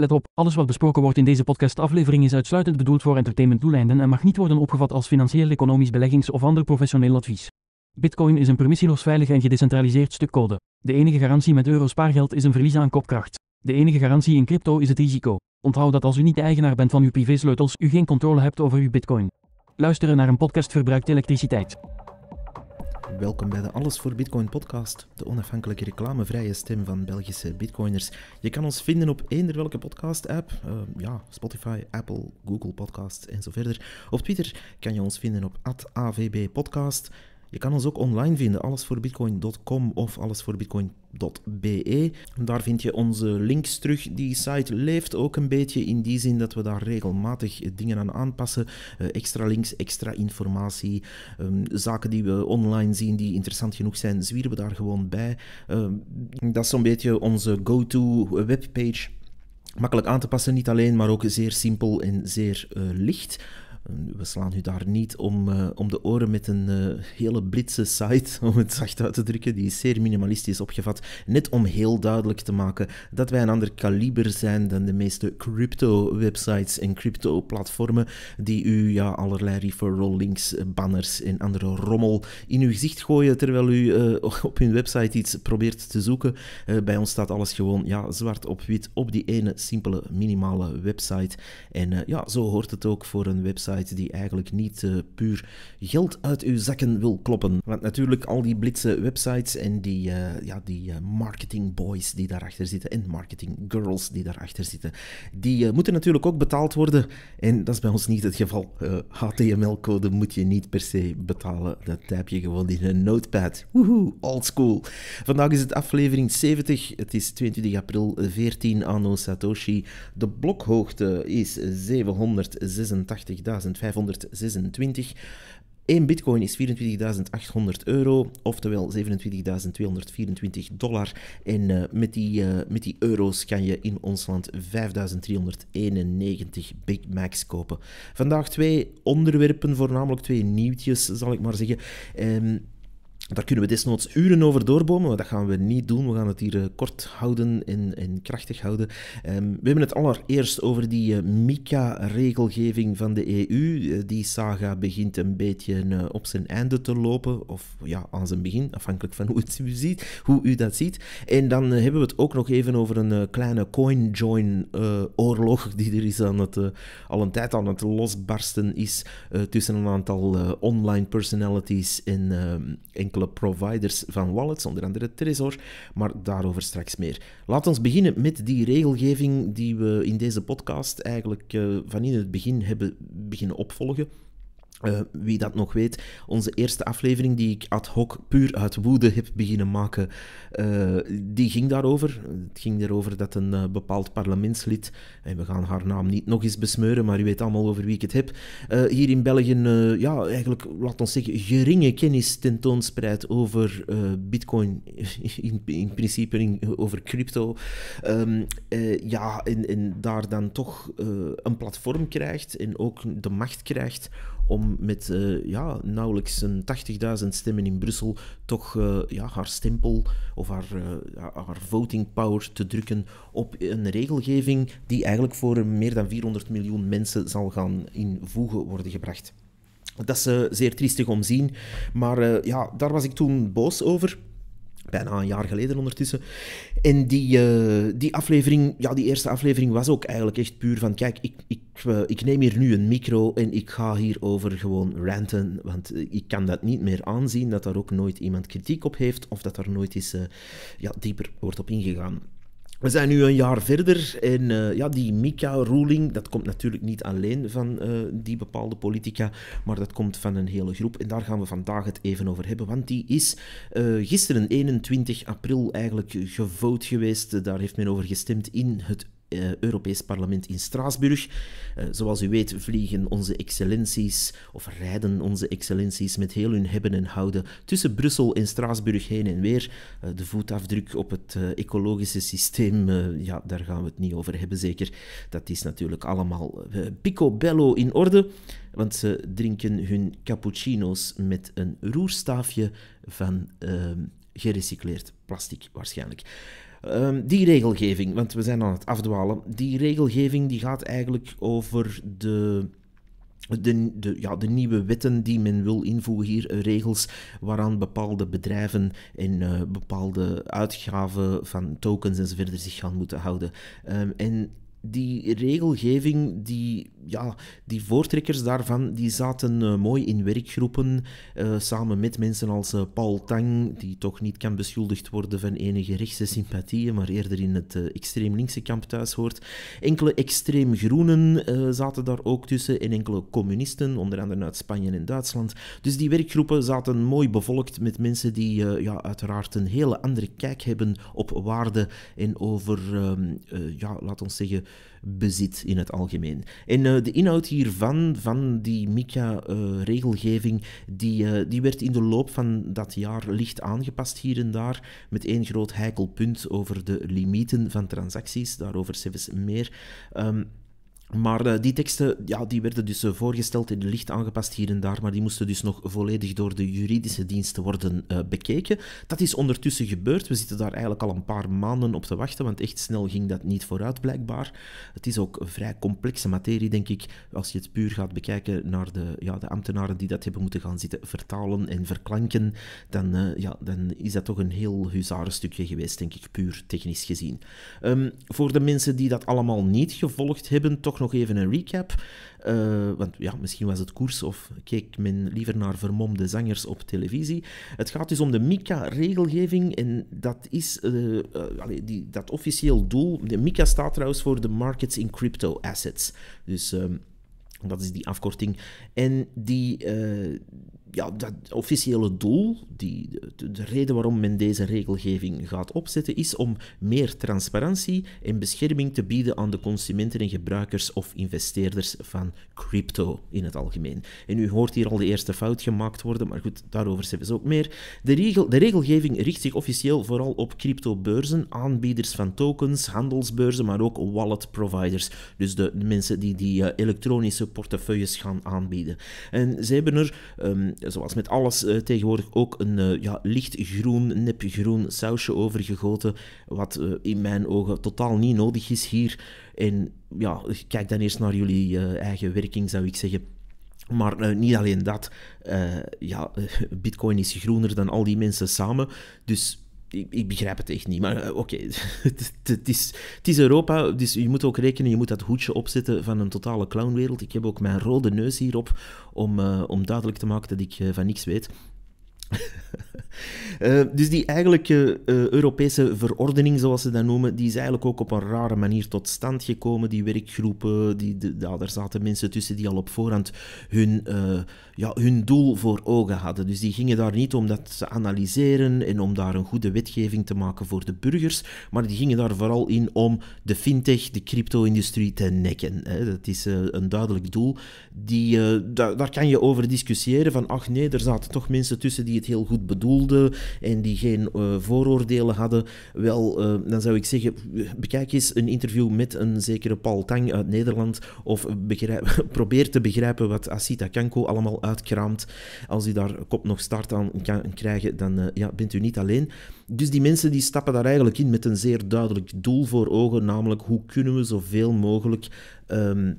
Let op, alles wat besproken wordt in deze podcastaflevering is uitsluitend bedoeld voor entertainmentdoeleinden en mag niet worden opgevat als financieel, economisch, beleggings- of ander professioneel advies. Bitcoin is een permissieloos veilig en gedecentraliseerd stuk code. De enige garantie met euro spaargeld is een verlies aan kopkracht. De enige garantie in crypto is het risico. Onthoud dat als u niet de eigenaar bent van uw privésleutels, u geen controle hebt over uw bitcoin. Luisteren naar een podcast verbruikt elektriciteit. Welkom bij de Alles voor Bitcoin podcast, de onafhankelijke reclamevrije stem van Belgische bitcoiners. Je kan ons vinden op eender welke podcast-app, eh, ja, Spotify, Apple, Google Podcasts en zo verder. Op Twitter kan je ons vinden op @avbpodcast. Je kan ons ook online vinden, allesvoorbitcoin.com of allesvoorbitcoin.be. Daar vind je onze links terug. Die site leeft ook een beetje in die zin dat we daar regelmatig eh, dingen aan aanpassen. Eh, extra links, extra informatie, ehm, zaken die we online zien die interessant genoeg zijn, zwieren we daar gewoon bij. Ehm, dat is zo'n beetje onze go-to eh, webpage makkelijk aan te passen, niet alleen, maar ook zeer simpel en zeer licht we slaan u daar niet om, eh, om de oren met een eh, hele blitse site, om het zacht uit te drukken. Die is zeer minimalistisch opgevat. Net om heel duidelijk te maken dat wij een ander kaliber zijn dan de meeste crypto-websites en crypto-platformen die u ja, allerlei referral links, eh, banners en andere rommel in uw gezicht gooien terwijl u op hun website iets probeert te zoeken. bij ons staat alles gewoon ja, zwart op wit op die ene simpele minimale website. En ja, zo hoort het ook voor een website die eigenlijk niet eh, puur geld uit uw zakken wil kloppen. Want natuurlijk, al die blitse websites en die, eh, ja, die eh, marketing boys die daarachter zitten en marketing girls die daarachter zitten, die moeten natuurlijk ook betaald worden. En dat is bij ons niet het geval. HTML-code moet je niet per se betalen. Dat typ je gewoon in een notepad. Woehoe, old school. Vandaag is het aflevering 70. Het is 22 april 14 anno Satoshi. De blokhoogte is 786.000. 526. 1 bitcoin is 24.800 euro, oftewel 27.224 dollar. En eh, met, die, eh, met die euro's kan je in ons land 5.391 Big Macs kopen. Vandaag twee onderwerpen, voornamelijk twee nieuwtjes, zal ik maar zeggen. Um, daar kunnen we desnoods uren over doorbomen, maar dat gaan we niet doen. We gaan het hier eh, kort houden en, en krachtig houden. Ehm, we hebben het allereerst over die eh, MICA-regelgeving van de EU. Eh, die saga begint een beetje op zijn einde te lopen, of ja, aan zijn begin, afhankelijk van hoe, het u ziet, hoe u dat ziet. En dan hebben we het ook nog even over een kleine coin-join-oorlog die er is aan het, al een tijd aan het losbarsten is tussen een aantal online personalities en ehm, enkele providers van wallets, onder andere Trezor, maar daarover straks meer. Laten we beginnen met die regelgeving die we in deze podcast eigenlijk eh, van in het begin hebben beginnen opvolgen. Eh, wie dat nog weet, onze eerste aflevering die ik ad hoc puur uit woede heb beginnen maken, eh, die ging daarover. Het ging erover dat een eh, bepaald parlementslid, en we gaan haar naam niet nog eens besmeuren, maar u weet allemaal over wie ik het heb, hier in België ja, eigenlijk, laat ons zeggen, geringe kennis tentoonspreidt over bitcoin, in, in principe over crypto. Ehm, ja, en, daar dan toch een platform krijgt en ook de macht krijgt om met eh, ja, nauwelijks 80.000 stemmen in Brussel toch eh, ja, haar stempel of haar, eh, haar voting power te drukken op een regelgeving die eigenlijk voor meer dan 400 miljoen mensen zal gaan invoegen worden gebracht. Dat is zeer triestig om te zien, maar ja, daar was ik toen boos over bijna een jaar geleden ondertussen. En die, eh, die aflevering, ja, die eerste aflevering was ook eigenlijk echt puur van, kijk, ik, ik, eh, ik neem hier nu een micro en ik ga hierover gewoon ranten, want eh, ik kan dat niet meer aanzien, dat daar ook nooit iemand kritiek op heeft, of dat daar nooit eens ja, dieper wordt op ingegaan. We zijn nu een jaar verder en eh, ja, die Mika-ruling, dat komt natuurlijk niet alleen van eh, die bepaalde politica, maar dat komt van een hele groep. En daar gaan we vandaag het even over hebben, want die is eh, gisteren 21 april eigenlijk gevoot geweest. Daar heeft men over gestemd in het uh, Europees Parlement in Straatsburg. Eh, zoals u weet vliegen onze excellenties of rijden onze excellenties met heel hun hebben en houden tussen Brussel en Straatsburg heen en weer. Eh, de voetafdruk op het ecologische systeem, ja, daar gaan we het niet over hebben zeker. Dat is natuurlijk allemaal picobello in orde, want ze drinken hun cappuccino's met een roerstaafje van ehm, gerecycleerd plastic waarschijnlijk. Ehm, die regelgeving, want we zijn aan het afdwalen. Die regelgeving die gaat eigenlijk over de. De, de, ja, de nieuwe wetten die men wil invoeren hier, eh, regels waaraan bepaalde bedrijven en eh, bepaalde uitgaven van tokens enzovoort zich gaan moeten houden. Ehm, en die regelgeving, die, ja, die voortrekkers daarvan, die zaten eh, mooi in werkgroepen, eh, samen met mensen als eh, Paul Tang, die toch niet kan beschuldigd worden van enige rechtse sympathieën, maar eerder in het extreem linkse kamp thuis hoort. Enkele extreem groenen zaten daar ook tussen en enkele communisten, onder andere uit Spanje en Duitsland. Dus die werkgroepen zaten mooi bevolkt met mensen die ja, uiteraard een hele andere kijk hebben op waarde en over, ehm, ja, laat ons zeggen, bezit in het algemeen. En eh, de inhoud hiervan, van die MICA-regelgeving, eh, die, eh, die werd in de loop van dat jaar licht aangepast hier en daar, met één groot heikel punt over de limieten van transacties. Daarover zelfs meer. Ehm, maar eh, die teksten ja, die werden dus eh, voorgesteld in licht aangepast hier en daar, maar die moesten dus nog volledig door de juridische diensten worden eh, bekeken. Dat is ondertussen gebeurd. We zitten daar eigenlijk al een paar maanden op te wachten, want echt snel ging dat niet vooruit blijkbaar. Het is ook een vrij complexe materie, denk ik, als je het puur gaat bekijken naar de, ja, de ambtenaren die dat hebben moeten gaan zitten vertalen en verklanken. Dan, ja, dan is dat toch een heel huzarenstukje geweest, denk ik, puur technisch gezien. Ehm, voor de mensen die dat allemaal niet gevolgd hebben, toch nog even een recap. Eh, want ja, misschien was het koers of keek men liever naar vermomde zangers op televisie. Het gaat dus om de MICA-regelgeving en dat is eh, eh, die, dat officieel doel. De MICA staat trouwens voor de Markets in Crypto Assets. Dus ehm, dat is die afkorting. En die, ja, dat officiële doel, die, de, reden waarom men deze regelgeving gaat opzetten, is om meer transparantie en bescherming te bieden aan de consumenten en gebruikers of investeerders van crypto in het algemeen. En u hoort hier al de eerste fout gemaakt worden, maar goed, daarover zeggen ze ook meer. De, regel, de regelgeving richt zich officieel vooral op cryptobeurzen, aanbieders van tokens, handelsbeurzen, maar ook wallet providers. Dus de, mensen die die eh, elektronische portefeuilles gaan aanbieden. En ze hebben er ehm, zoals met alles eh, tegenwoordig, ook een uh, ja, lichtgroen, nepgroen sausje overgegoten. Wat eh, in mijn ogen totaal niet nodig is hier. En ja, kijk dan eerst naar jullie eigen werking, zou ik zeggen. Maar niet alleen dat. ja, Bitcoin is groener dan al die mensen samen. Dus ik, ik, begrijp het echt niet. Maar eh, oké, het, is, is Europa, dus je moet ook rekenen, je moet dat hoedje opzetten van een totale clownwereld. Ik heb ook mijn rode neus hierop om, eh, om duidelijk te maken dat ik eh, van niks weet. Eh, dus die eigenlijke eh, Europese verordening, zoals ze dat noemen, die is eigenlijk ook op een rare manier tot stand gekomen. Die werkgroepen, die, daar zaten mensen tussen die al op voorhand hun, eh, ja, hun doel voor ogen hadden. Dus die gingen daar niet om dat te analyseren en om daar een goede wetgeving te maken voor de burgers, maar die gingen daar vooral in om de fintech, de crypto-industrie te nekken. Hè. Dat is een duidelijk doel. Die, daar, kan je over discussiëren van, ach nee, er zaten toch mensen tussen die het heel goed bedoelden en die geen eh, vooroordelen hadden, wel, eh, dan zou ik zeggen, bekijk eens een interview met een zekere Paul Tang uit Nederland of probeer te begrijpen wat Asita Kanko allemaal uitkraamt. Als u daar kop nog start aan kan krijgen, dan eh, ja, bent u niet alleen. Dus die mensen die stappen daar eigenlijk in met een zeer duidelijk doel voor ogen, namelijk hoe kunnen we zoveel mogelijk... Ehm,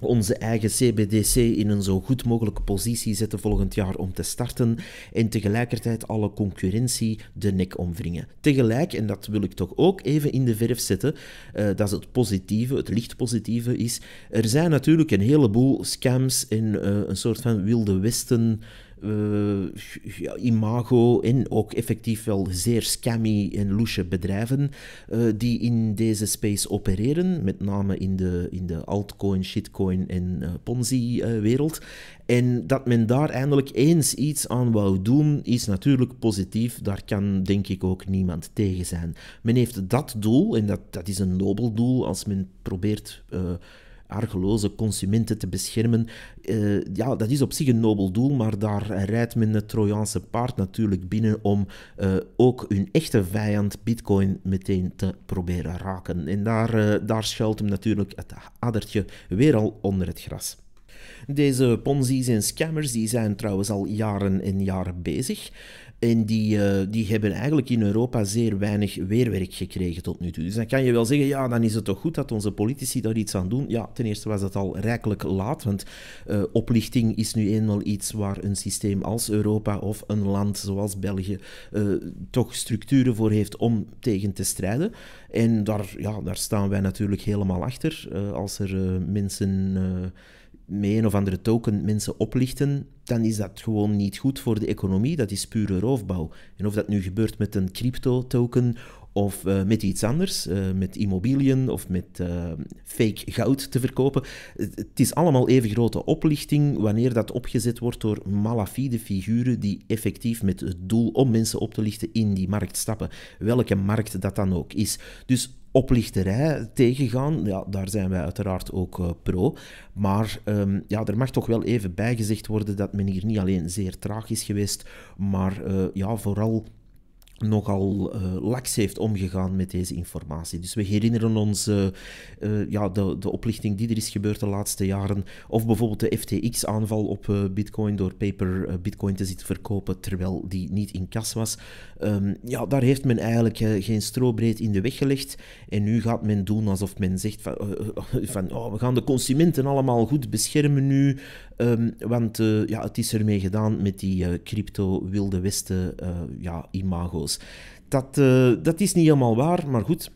onze eigen CBDC in een zo goed mogelijke positie zetten volgend jaar om te starten en tegelijkertijd alle concurrentie de nek omwringen. Tegelijk, en dat wil ik toch ook even in de verf zetten, eh, dat is het positieve, het licht positieve is, er zijn natuurlijk een heleboel scams en eh, een soort van wilde westen eh, imago en ook effectief wel zeer scammy en loesje bedrijven eh, die in deze space opereren, met name in de, in de altcoin, shitcoin en eh, Ponzi-wereld. En dat men daar eindelijk eens iets aan wou doen, is natuurlijk positief. Daar kan denk ik ook niemand tegen zijn. Men heeft dat doel, en dat, dat is een nobel doel, als men probeert argeloze consumenten te beschermen. Eh, ja, dat is op zich een nobel doel, maar daar rijdt men het Trojaanse paard natuurlijk binnen om eh, ook hun echte vijand, Bitcoin, meteen te proberen raken. En daar, eh, daar schuilt hem natuurlijk het addertje weer al onder het gras. Deze ponzi's en scammers die zijn trouwens al jaren en jaren bezig. En die, eh, die hebben eigenlijk in Europa zeer weinig weerwerk gekregen tot nu toe. Dus dan kan je wel zeggen, ja, dan is het toch goed dat onze politici daar iets aan doen. Ja, ten eerste was dat al rijkelijk laat, want eh, oplichting is nu eenmaal iets waar een systeem als Europa of een land zoals België eh, toch structuren voor heeft om tegen te strijden. En daar, ja, daar staan wij natuurlijk helemaal achter. als er mensen met een of andere token mensen oplichten, dan is dat gewoon niet goed voor de economie. Dat is pure roofbouw. En of dat nu gebeurt met een crypto-token of eh, met iets anders, eh, met immobiliën of met eh, fake goud te verkopen. Het is allemaal even grote oplichting wanneer dat opgezet wordt door malafide figuren die effectief met het doel om mensen op te lichten in die markt stappen, welke markt dat dan ook is. Dus oplichterij tegengaan. Ja, daar zijn wij uiteraard ook eh, pro. Maar ehm, ja, er mag toch wel even bijgezegd worden dat men hier niet alleen zeer traag is geweest, maar eh, ja, vooral nogal uh, eh, laks heeft omgegaan met deze informatie. Dus we herinneren ons eh, eh, ja, de, de oplichting die er is gebeurd de laatste jaren, of bijvoorbeeld de FTX-aanval op Bitcoin door Paper Bitcoin te zitten verkopen terwijl die niet in kas was. Ehm, ja, daar heeft men eigenlijk geen strobreed in de weg gelegd en nu gaat men doen alsof men zegt van, oh, we gaan de consumenten allemaal goed beschermen nu, ehm, want ja, het is ermee gedaan met die crypto-wilde westen ja, imago's. Dat, eh, dat is niet helemaal waar, maar goed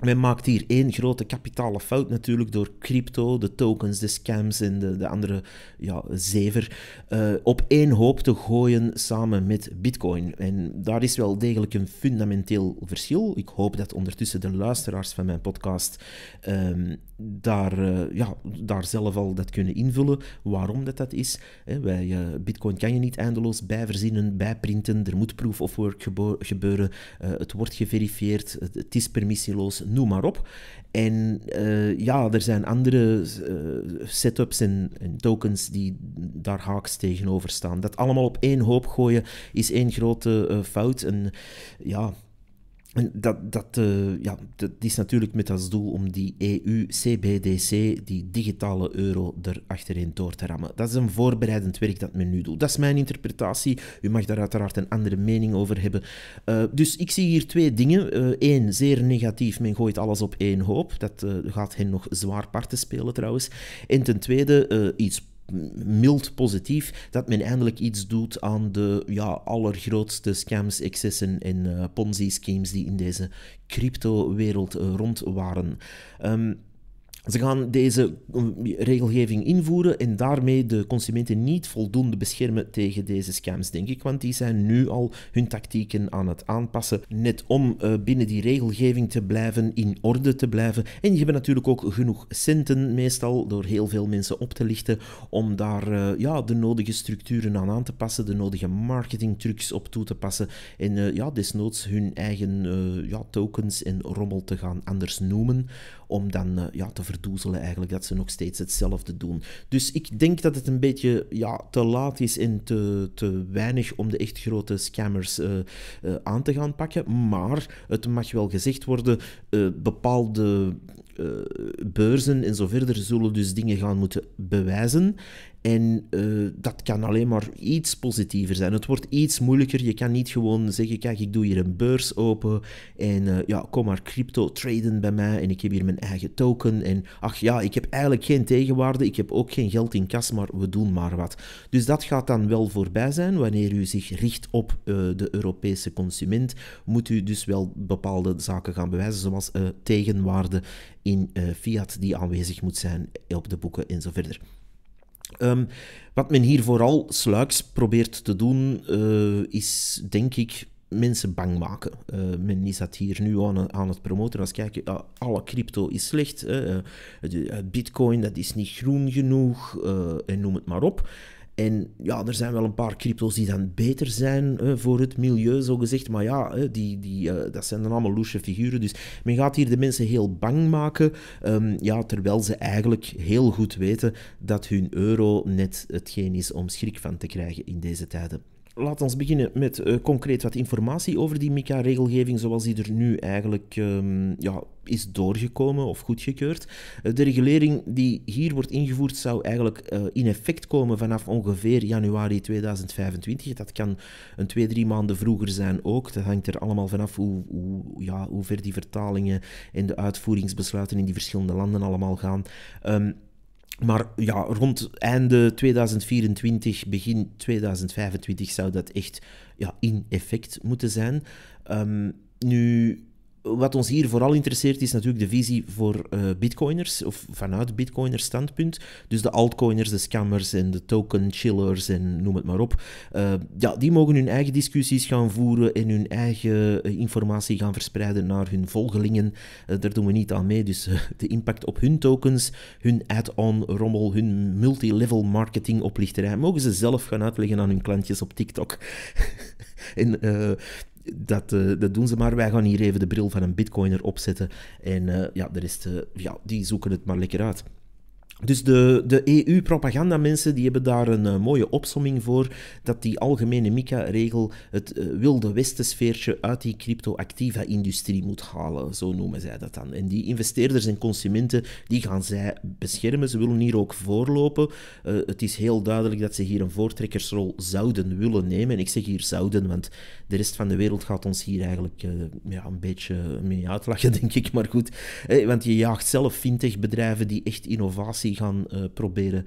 men maakt hier één grote kapitale fout natuurlijk door crypto, de tokens, de scams en de, de andere ja, zever eh, op één hoop te gooien samen met bitcoin. En daar is wel degelijk een fundamenteel verschil. Ik hoop dat ondertussen de luisteraars van mijn podcast ehm, daar, eh, ja, daar zelf al dat kunnen invullen, waarom dat dat is. Eh, bitcoin kan je niet eindeloos bijverzinnen, bijprinten, er moet proof of work gebeuren, het wordt geverifieerd, het, het is permissieloos, noem maar op. En eh, ja, er zijn andere eh, setups en, tokens die daar haaks tegenover staan. Dat allemaal op één hoop gooien is één grote eh, fout. En ja, en dat, dat, eh, ja, dat is natuurlijk met als doel om die EU-CBDC, die digitale euro, er door te rammen. Dat is een voorbereidend werk dat men nu doet. Dat is mijn interpretatie. U mag daar uiteraard een andere mening over hebben. Eh, dus ik zie hier twee dingen. Eén, eh, zeer negatief. Men gooit alles op één hoop. Dat gaat hen nog zwaar parten spelen trouwens. En ten tweede, iets mild positief dat men eindelijk iets doet aan de ja, allergrootste scams, excessen en uh, eh, ponzi-schemes die in deze crypto-wereld eh, rond waren. Ehm, ze gaan deze um, regelgeving invoeren en daarmee de consumenten niet voldoende beschermen tegen deze scams, denk ik. Want die zijn nu al hun tactieken aan het aanpassen. Net om eh, binnen die regelgeving te blijven, in orde te blijven. En je hebben natuurlijk ook genoeg centen, meestal door heel veel mensen op te lichten, om daar eh, ja, de nodige structuren aan aan te passen, de nodige marketingtrucs op toe te passen. En eh, ja, desnoods hun eigen ja, tokens en rommel te gaan anders noemen om dan eh, ja, te verdoezelen eigenlijk dat ze nog steeds hetzelfde doen. Dus ik denk dat het een beetje ja, te laat is en te, te weinig om de echt grote scammers eh, eh, aan te gaan pakken. Maar het mag wel gezegd worden, bepaalde beurzen en zo verder zullen dus dingen gaan moeten bewijzen. En eh, dat kan alleen maar iets positiever zijn. Het wordt iets moeilijker. Je kan niet gewoon zeggen: Kijk, ik doe hier een beurs open. En eh, ja, kom maar crypto traden bij mij. En ik heb hier mijn eigen token. En ach ja, ik heb eigenlijk geen tegenwaarde. Ik heb ook geen geld in kas, maar we doen maar wat. Dus dat gaat dan wel voorbij zijn. Wanneer u zich richt op eh, de Europese consument, moet u dus wel bepaalde zaken gaan bewijzen, zoals tegenwaarde in fiat die aanwezig moet zijn op de boeken en zo verder. Ehm, wat men hier vooral sluiks probeert te doen, eh, is denk ik mensen bang maken. Eh, men is dat hier nu aan, aan het promoten. Als kijk, eh, alle crypto is slecht. Bitcoin, dat is niet groen genoeg. en noem het maar op. En ja, er zijn wel een paar crypto's die dan beter zijn voor het milieu, zo gezegd. Maar ja, die, die, eh, dat zijn dan allemaal loesje figuren. Dus men gaat hier de mensen heel bang maken. Ehm, ja, terwijl ze eigenlijk heel goed weten dat hun euro net hetgeen is om schrik van te krijgen in deze tijden laat ons beginnen met eh, concreet wat informatie over die MICA-regelgeving zoals die er nu eigenlijk ehm, ja, is doorgekomen of goedgekeurd. Eh, de regulering die hier wordt ingevoerd zou eigenlijk eh, in effect komen vanaf ongeveer januari 2025. Dat kan een twee, drie maanden vroeger zijn ook. Dat hangt er allemaal vanaf hoe, hoe, ja, hoe ver die vertalingen en de uitvoeringsbesluiten in die verschillende landen allemaal gaan. Ehm, maar ja, rond einde 2024, begin 2025 zou dat echt ja, in effect moeten zijn. Ehm, nu wat ons hier vooral interesseert is natuurlijk de visie voor eh, bitcoiners, of vanuit bitcoiners standpunt. Dus de altcoiners, de scammers en de token chillers en noem het maar op. Eh, ja, die mogen hun eigen discussies gaan voeren en hun eigen eh, informatie gaan verspreiden naar hun volgelingen. daar doen we niet aan mee, dus de impact op hun tokens, hun add-on rommel, hun multilevel marketing oplichterij, mogen ze zelf gaan uitleggen aan hun klantjes op TikTok. en dat, eh, dat doen ze maar. Wij gaan hier even de bril van een bitcoiner opzetten. En uh, ja, de rest, eh, ja, die zoeken het maar lekker uit. Dus de, de EU-propagandamensen die hebben daar een eh, mooie opsomming voor, dat die algemene MICA-regel het uh, wilde westensfeertje uit die crypto activa industrie moet halen, zo noemen zij dat dan. En die investeerders en consumenten, die gaan zij beschermen, ze willen hier ook voorlopen. Eh, het is heel duidelijk dat ze hier een voortrekkersrol zouden willen nemen, en ik zeg hier zouden, want de rest van de wereld gaat ons hier eigenlijk ja, een beetje mee uitlachen, denk ik, maar goed. want je jaagt zelf fintech-bedrijven die echt innovatie gaan eh, proberen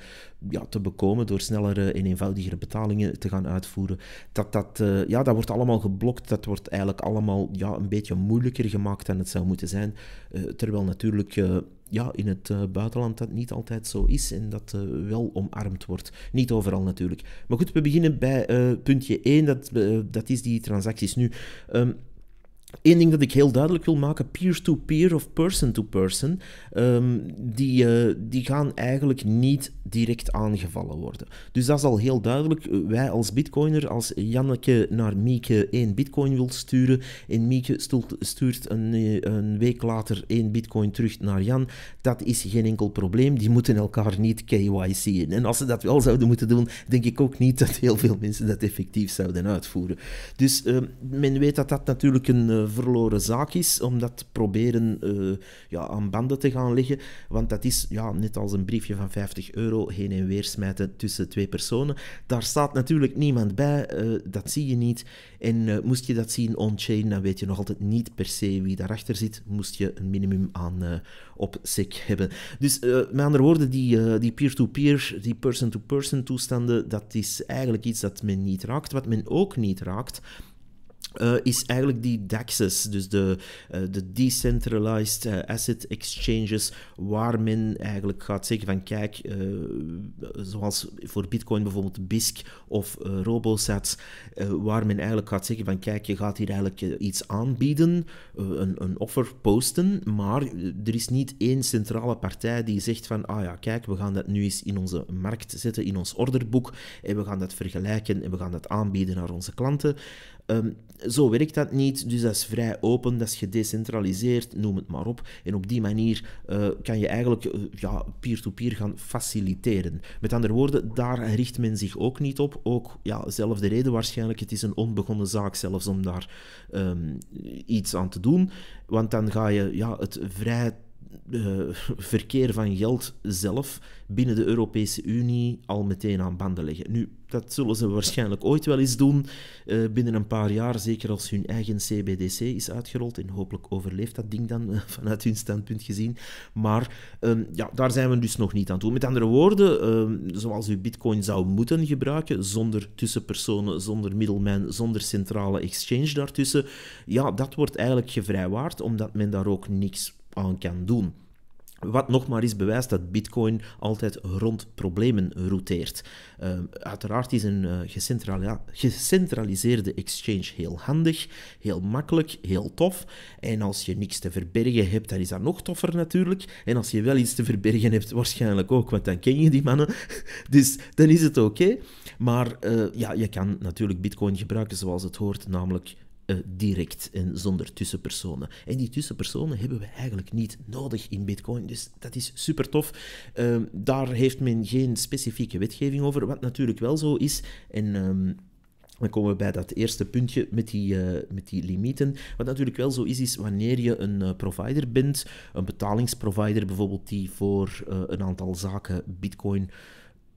ja, te bekomen door snellere en eh, eenvoudigere betalingen te gaan uitvoeren. Dat, dat, eh, ja, dat wordt allemaal geblokt, dat wordt eigenlijk allemaal ja, een beetje moeilijker gemaakt dan het zou moeten zijn. terwijl natuurlijk ja, in het buitenland dat niet altijd zo is en dat wel omarmd wordt. Niet overal natuurlijk. Maar goed, we beginnen bij puntje 1, dat, dat is die transacties. Nu, ehm, Eén ding dat ik heel duidelijk wil maken, peer-to-peer of person-to-person, ehm, die, eh, die gaan eigenlijk niet direct aangevallen worden. Dus dat is al heel duidelijk. Wij als bitcoiner, als Janneke naar Mieke één bitcoin wil sturen en Mieke stuurt een, eh, een week later één bitcoin terug naar Jan, dat is geen enkel probleem. Die moeten elkaar niet KYC'en. En als ze dat wel zouden moeten doen, denk ik ook niet dat heel veel mensen dat effectief zouden uitvoeren. Dus ehm, men weet dat dat natuurlijk een eh, verloren zaak is om dat proberen eh, ja, aan banden te gaan leggen. Want dat is ja, net als een briefje van 50 euro heen en weer smijten tussen twee personen. Daar staat natuurlijk niemand bij, eh, dat zie je niet. En eh, moest je dat zien on-chain, dan weet je nog altijd niet per se wie daarachter zit. Moest je een minimum aan op SEC hebben. Dus met andere woorden, die, die peer-to-peer, die person-to-person -person toestanden, dat is eigenlijk iets dat men niet raakt. Wat men ook niet raakt, eh, is eigenlijk die dexes dus de, uh, de decentralized eh, asset exchanges, waar men eigenlijk gaat zeggen van kijk, zoals voor Bitcoin bijvoorbeeld BISC of RoboSats, waar men eigenlijk gaat zeggen van kijk, je gaat hier eigenlijk iets aanbieden, een, een offer posten, maar er is niet één centrale partij die zegt van ah ja, kijk, we gaan dat nu eens in onze markt zetten, in ons orderboek, en we gaan dat vergelijken en we gaan dat aanbieden naar onze klanten. Ehm, zo werkt dat niet, dus dat is vrij open, dat is gedecentraliseerd, noem het maar op. En op die manier eh, kan je eigenlijk eh, ja, peer-to-peer gaan faciliteren. Met andere woorden, daar richt men zich ook niet op. Ook ja, zelfde reden waarschijnlijk, het is een onbegonnen zaak zelfs om daar ehm, iets aan te doen. Want dan ga je ja, het vrij eh, verkeer van geld zelf binnen de Europese Unie al meteen aan banden leggen. Nu, dat zullen ze waarschijnlijk ooit wel eens doen, eh, binnen een paar jaar, zeker als hun eigen CBDC is uitgerold. En hopelijk overleeft dat ding dan, eh, vanuit hun standpunt gezien. Maar ehm, ja, daar zijn we dus nog niet aan toe. Met andere woorden, ehm, zoals u bitcoin zou moeten gebruiken, zonder tussenpersonen, zonder middelmijn, zonder centrale exchange daartussen, ja, dat wordt eigenlijk gevrijwaard, omdat men daar ook niks aan kan doen. Wat nog maar eens bewijst dat Bitcoin altijd rond problemen routeert. Eh, uiteraard is een uh, gecentraliseerde exchange heel handig, heel makkelijk, heel tof. En als je niks te verbergen hebt, dan is dat nog toffer natuurlijk. En als je wel iets te verbergen hebt, waarschijnlijk ook, want dan ken je die mannen. Dus dan is het oké. Maar eh, ja, je kan natuurlijk Bitcoin gebruiken zoals het hoort, namelijk eh, direct en zonder tussenpersonen. En die tussenpersonen hebben we eigenlijk niet nodig in Bitcoin. Dus dat is super tof. Ehm, daar heeft men geen specifieke wetgeving over. Wat natuurlijk wel zo is. En. Ehm, dan komen we bij dat eerste puntje met die, eh, met die limieten. Wat natuurlijk wel zo is, is wanneer je een eh, provider bent, een betalingsprovider bijvoorbeeld, die voor een aantal zaken Bitcoin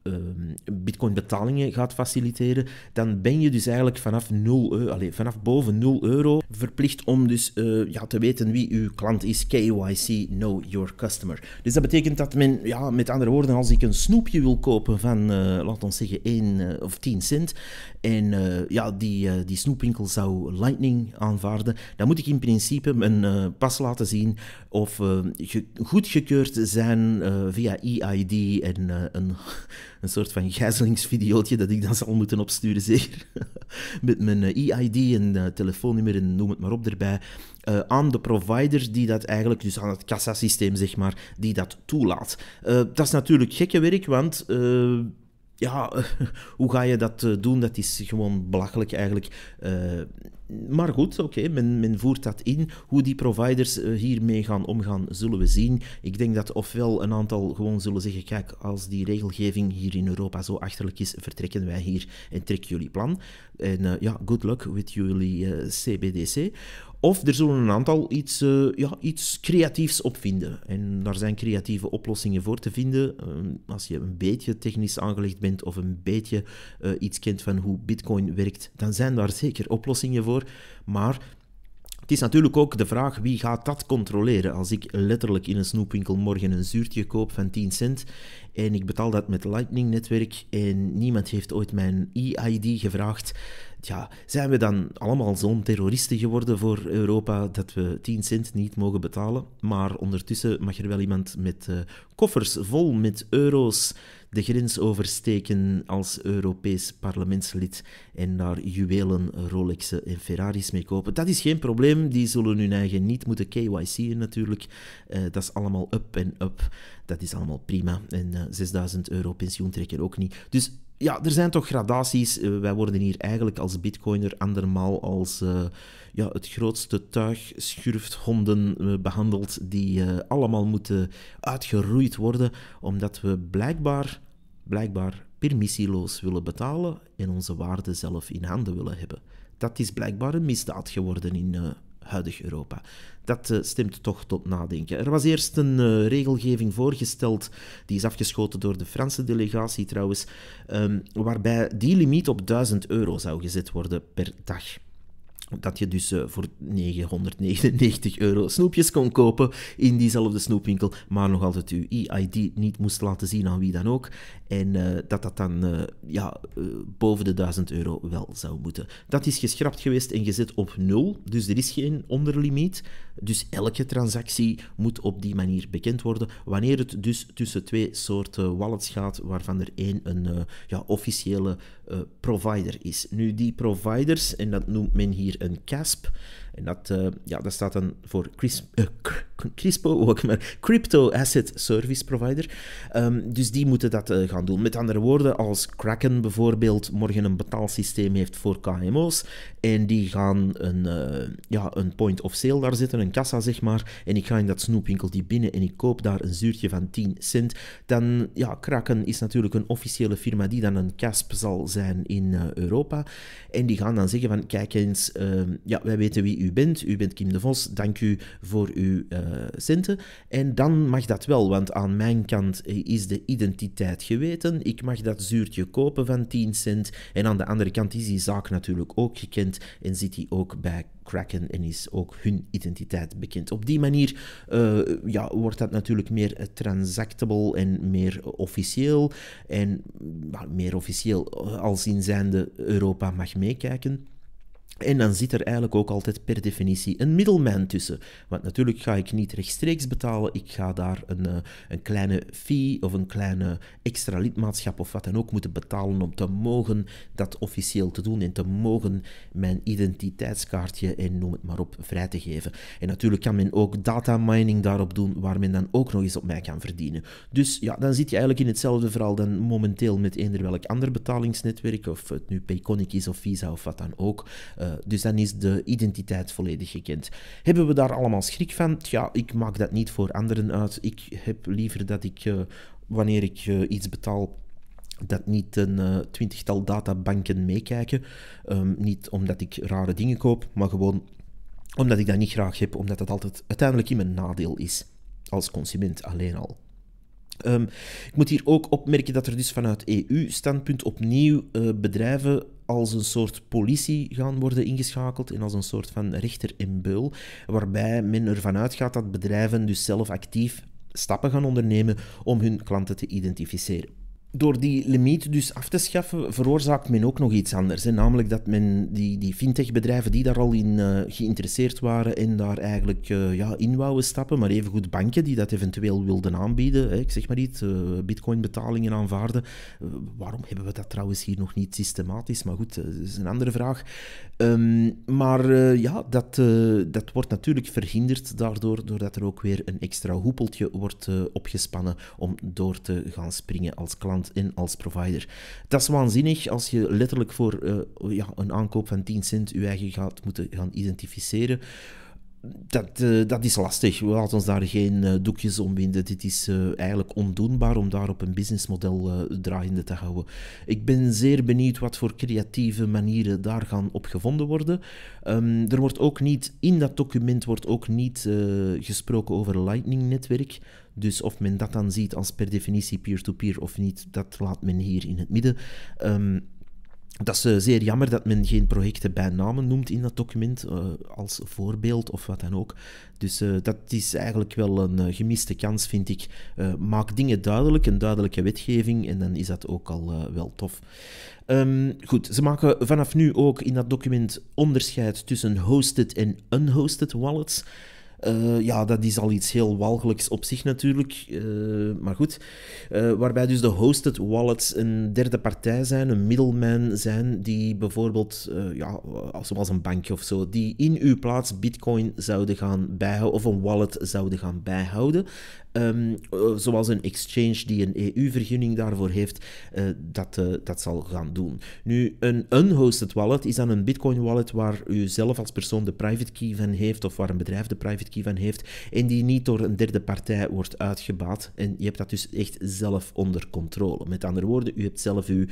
Ehm, bitcoin betalingen gaat faciliteren, dan ben je dus eigenlijk vanaf, 0, allez, vanaf boven 0 euro verplicht om dus eh, ja, te weten wie uw klant is. KYC, Know Your Customer. Dus dat betekent dat men, ja, met andere woorden, als ik een snoepje wil kopen van, uh, eh, laten we zeggen, 1 eh, of 10 cent, en ja, die, die snoepwinkel zou Lightning aanvaarden, dan moet ik in principe mijn pas laten zien of ge goedgekeurd zijn via EID en een een soort van gijzelingsvideootje dat ik dan zal moeten opsturen, zeker. Met mijn EID eh, e en eh, telefoonnummer en noem het maar op erbij. Eh, aan de provider die dat eigenlijk, dus aan het kassasysteem zeg maar, die dat toelaat. dat is natuurlijk gekke werk, want ja, hoe ga je dat doen? Dat is gewoon belachelijk eigenlijk. Maar goed, oké, men, men, voert dat in. Hoe die providers eh, hiermee gaan omgaan, zullen we zien. Ik denk dat ofwel een aantal gewoon zullen zeggen, kijk, als die regelgeving hier in Europa zo achterlijk is, vertrekken wij hier en trekken jullie plan. En eh, ja, good luck with jullie CBDC. Eh, of er zullen een aantal iets, eh, ja, iets creatiefs op vinden. En daar zijn creatieve oplossingen voor te vinden. Eh, als je een beetje technisch aangelegd bent of een beetje eh, iets kent van hoe Bitcoin werkt, dan zijn daar zeker oplossingen voor. Maar het is natuurlijk ook de vraag wie gaat dat controleren. Als ik letterlijk in een snoepwinkel morgen een zuurtje koop van 10 cent en ik betaal dat met Lightning-netwerk en niemand heeft ooit mijn EID gevraagd, ja, zijn we dan allemaal zo'n terroristen geworden voor Europa dat we 10 cent niet mogen betalen? Maar ondertussen mag er wel iemand met eh, koffers vol met euro's de grens oversteken als Europees parlementslid en daar juwelen, Rolexen en Ferraris mee kopen. Dat is geen probleem, die zullen hun eigen niet moeten KYC'en natuurlijk. Eh, dat is allemaal up en up, dat is allemaal prima. En 6000 eh, euro pensioen trekken ook niet. Dus ja, er zijn toch gradaties. Eh, wij worden hier eigenlijk als bitcoiner andermaal als eh, ja, het grootste tuig schurfthonden eh, behandeld die allemaal moeten uitgeroeid worden omdat we blijkbaar, blijkbaar permissieloos willen betalen en onze waarde zelf in handen willen hebben. Dat is blijkbaar een misdaad geworden in huidig Europa. Dat uh, eh, stemt toch tot nadenken. Er was eerst een eh, regelgeving voorgesteld, die is afgeschoten door de Franse delegatie trouwens, ehm, waarbij die limiet op 1000 euro zou gezet worden per dag dat je dus eh, voor 999 euro snoepjes kon kopen in diezelfde snoepwinkel, maar nog altijd uw EID niet moest laten zien aan wie dan ook. En eh, dat dat dan eh, ja, boven de 1000 euro wel zou moeten. Dat is geschrapt geweest en gezet op 0, dus er is geen onderlimiet. Dus elke transactie moet op die manier bekend worden. Wanneer het dus tussen twee soorten wallets gaat, waarvan er één een eh, ja, officiële eh, provider is. Nu, die providers, en dat noemt men hier een CASP, en dat, eh, ja, dat staat dan voor eh, CRISPO, ook, maar Crypto Asset Service Provider. Ehm, dus die moeten dat eh, gaan doen. Met andere woorden, als Kraken bijvoorbeeld morgen een betaalsysteem heeft voor KMO's en die gaan een, ja, een point of sale daar zetten, een kassa zeg maar, en ik ga in dat die binnen en ik koop daar een zuurtje van 10 cent, dan, ja, Kraken is natuurlijk een officiële firma die dan een KASP zal zijn in Europa. En die gaan dan zeggen van, kijk eens, ehm, ja, wij weten wie u u bent. U bent Kim de Vos, dank u voor uw eh, centen. En dan mag dat wel, want aan mijn kant eh, is de identiteit geweten. Ik mag dat zuurtje kopen van 10 cent. En aan de andere kant is die zaak natuurlijk ook gekend en zit die ook bij Kraken en is ook hun identiteit bekend. Op die manier eh, ja, wordt dat natuurlijk meer transactable en meer officieel. En meer officieel als in Europa mag meekijken. En dan zit er eigenlijk ook altijd per definitie een middelman tussen. Want natuurlijk ga ik niet rechtstreeks betalen. Ik ga daar een, eh, een kleine fee of een kleine extra lidmaatschap of wat dan ook moeten betalen om te mogen dat officieel te doen en te mogen mijn identiteitskaartje en noem het maar op vrij te geven. En natuurlijk kan men ook data mining daarop doen waar men dan ook nog eens op mij kan verdienen. Dus ja, dan zit je eigenlijk in hetzelfde verhaal dan momenteel met eender welk ander betalingsnetwerk of het nu Payconic is of Visa of wat dan ook. Eh, eh, dus dan is de identiteit volledig gekend. Hebben we daar allemaal schrik van? Ja, ik maak dat niet voor anderen uit. Ik heb liever dat ik, eh, wanneer ik eh, iets betaal, dat niet een twintigtal databanken meekijken. Ehm, niet omdat ik rare dingen koop, maar gewoon omdat ik dat niet graag heb, omdat dat altijd uiteindelijk in mijn nadeel is. Als consument alleen al. Ehm, ik moet hier ook opmerken dat er dus vanuit EU-standpunt opnieuw bedrijven als een soort politie gaan worden ingeschakeld en als een soort van rechter in beul, waarbij men ervan uitgaat dat bedrijven dus zelf actief stappen gaan ondernemen om hun klanten te identificeren door die limiet dus af te schaffen, veroorzaakt men ook nog iets anders. Hè? Namelijk dat men die, die fintech-bedrijven die daar al in eh, geïnteresseerd waren en daar eigenlijk eh, ja, in wouden stappen, maar evengoed banken die dat eventueel wilden aanbieden, hè? ik zeg maar iets, bitcoinbetalingen eh, bitcoin aanvaarden. waarom hebben we dat trouwens hier nog niet systematisch? Maar goed, dat is een andere vraag. Ehm, maar ja, dat, dat wordt natuurlijk verhinderd daardoor, doordat er ook weer een extra hoepeltje wordt opgespannen om door te gaan springen als klant in als provider. Dat is waanzinnig als je letterlijk voor eh, ja, een aankoop van 10 cent je eigen gaat moeten gaan identificeren dat, eh, dat is lastig. We laten ons daar geen eh, doekjes om winden. Dit is eh, eigenlijk ondoenbaar om daar op een businessmodel draaiende te houden. Ik ben zeer benieuwd wat voor creatieve manieren daar gaan op gevonden worden. Ehm, er wordt ook niet, in dat document wordt ook niet gesproken over Lightning-netwerk. Dus of men dat dan ziet als per definitie peer-to-peer of niet, dat laat men hier in het midden. Ehm, dat is eh, zeer jammer dat men geen projecten bij namen noemt in dat document, eh, als voorbeeld of wat dan ook. Dus eh, dat is eigenlijk wel een gemiste kans, vind ik. maak dingen duidelijk, een duidelijke wetgeving, en dan is dat ook al wel tof. Ehm, goed, ze maken vanaf nu ook in dat document onderscheid tussen hosted en unhosted wallets. Eh, ja, dat is al iets heel walgelijks op zich natuurlijk. Eh, maar goed, eh, waarbij dus de hosted wallets een derde partij zijn, een middleman zijn, die bijvoorbeeld, ja, zoals een bankje of zo, die in uw plaats bitcoin zouden gaan bijhouden of een wallet zouden gaan bijhouden. Ehm, eh, zoals een exchange die een EU-vergunning daarvoor heeft, eh, dat, eh, dat zal gaan doen. Nu, een unhosted wallet is dan een Bitcoin wallet waar u zelf als persoon de private key van heeft of waar een bedrijf de private key van heeft en die niet door een derde partij wordt uitgebaat. En je hebt dat dus echt zelf onder controle. Met andere woorden, u hebt zelf uw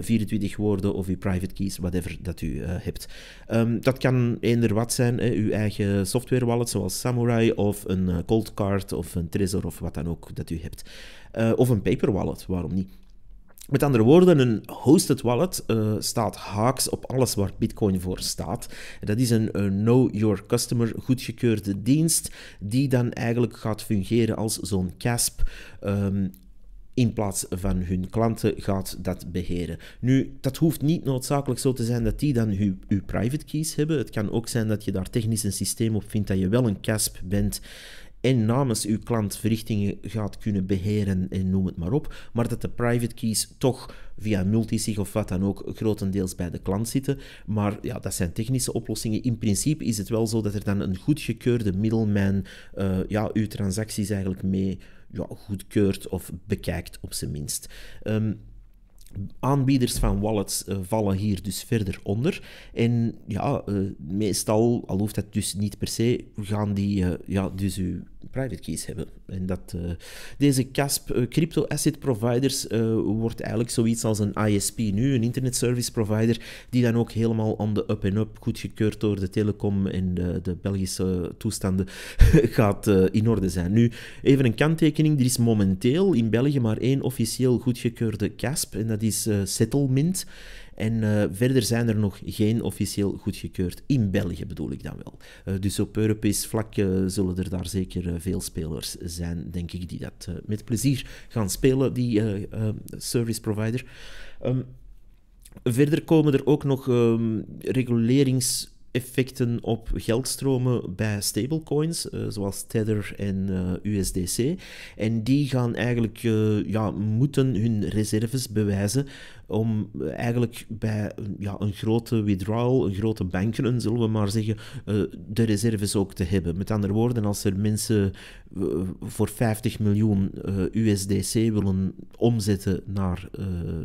24 woorden of uw private keys, whatever dat u hebt. Ehm, dat kan eender wat zijn, hè, uw eigen software wallet zoals Samurai of een cold card of een Trezor of wat dan ook dat u hebt. Eh, of een paper wallet, waarom niet? Met andere woorden, een hosted wallet eh, staat haaks op alles waar Bitcoin voor staat. Dat is een, een Know Your Customer goedgekeurde dienst, die dan eigenlijk gaat fungeren als zo'n CASP. Ehm, in plaats van hun klanten gaat dat beheren. Nu, dat hoeft niet noodzakelijk zo te zijn dat die dan uw, uw private keys hebben. Het kan ook zijn dat je daar technisch een systeem op vindt dat je wel een CASP bent en namens uw klant verrichtingen gaat kunnen beheren en noem het maar op, maar dat de private keys toch via multisig of wat dan ook grotendeels bij de klant zitten. Maar ja, dat zijn technische oplossingen. In principe is het wel zo dat er dan een goedgekeurde middelman uh, eh, ja, uw transacties eigenlijk mee ja, goedkeurt of bekijkt op zijn minst. Ehm, Aanbieders van wallets eh, vallen hier dus verder onder. En ja, eh, meestal, al hoeft dat dus niet per se, gaan die eh, ja, dus uw private keys hebben. En dat, eh, deze CASP eh, Crypto Asset Providers eh, wordt eigenlijk zoiets als een ISP nu, een Internet Service Provider, die dan ook helemaal on the up and up, goedgekeurd door de telecom en de, de Belgische toestanden, gaat in orde zijn. Nu, even een kanttekening, er is momenteel in België maar één officieel goedgekeurde CASP en dat is Settlement. En eh, verder zijn er nog geen officieel goedgekeurd, in België bedoel ik dan wel. Eh, dus op Europees vlak eh, zullen er daar zeker veel spelers zijn, denk ik, die dat met plezier gaan spelen, die service provider. Ehm, verder komen er ook nog ehm, reguleringseffecten op geldstromen bij stablecoins, zoals Tether en USDC. En die gaan eigenlijk ja, moeten hun reserves bewijzen om eh, eigenlijk bij ja, een grote withdrawal, een grote bankrun, zullen we maar zeggen, eh, de reserves ook te hebben. Met andere woorden, als er mensen eh, voor 50 miljoen USDC willen omzetten naar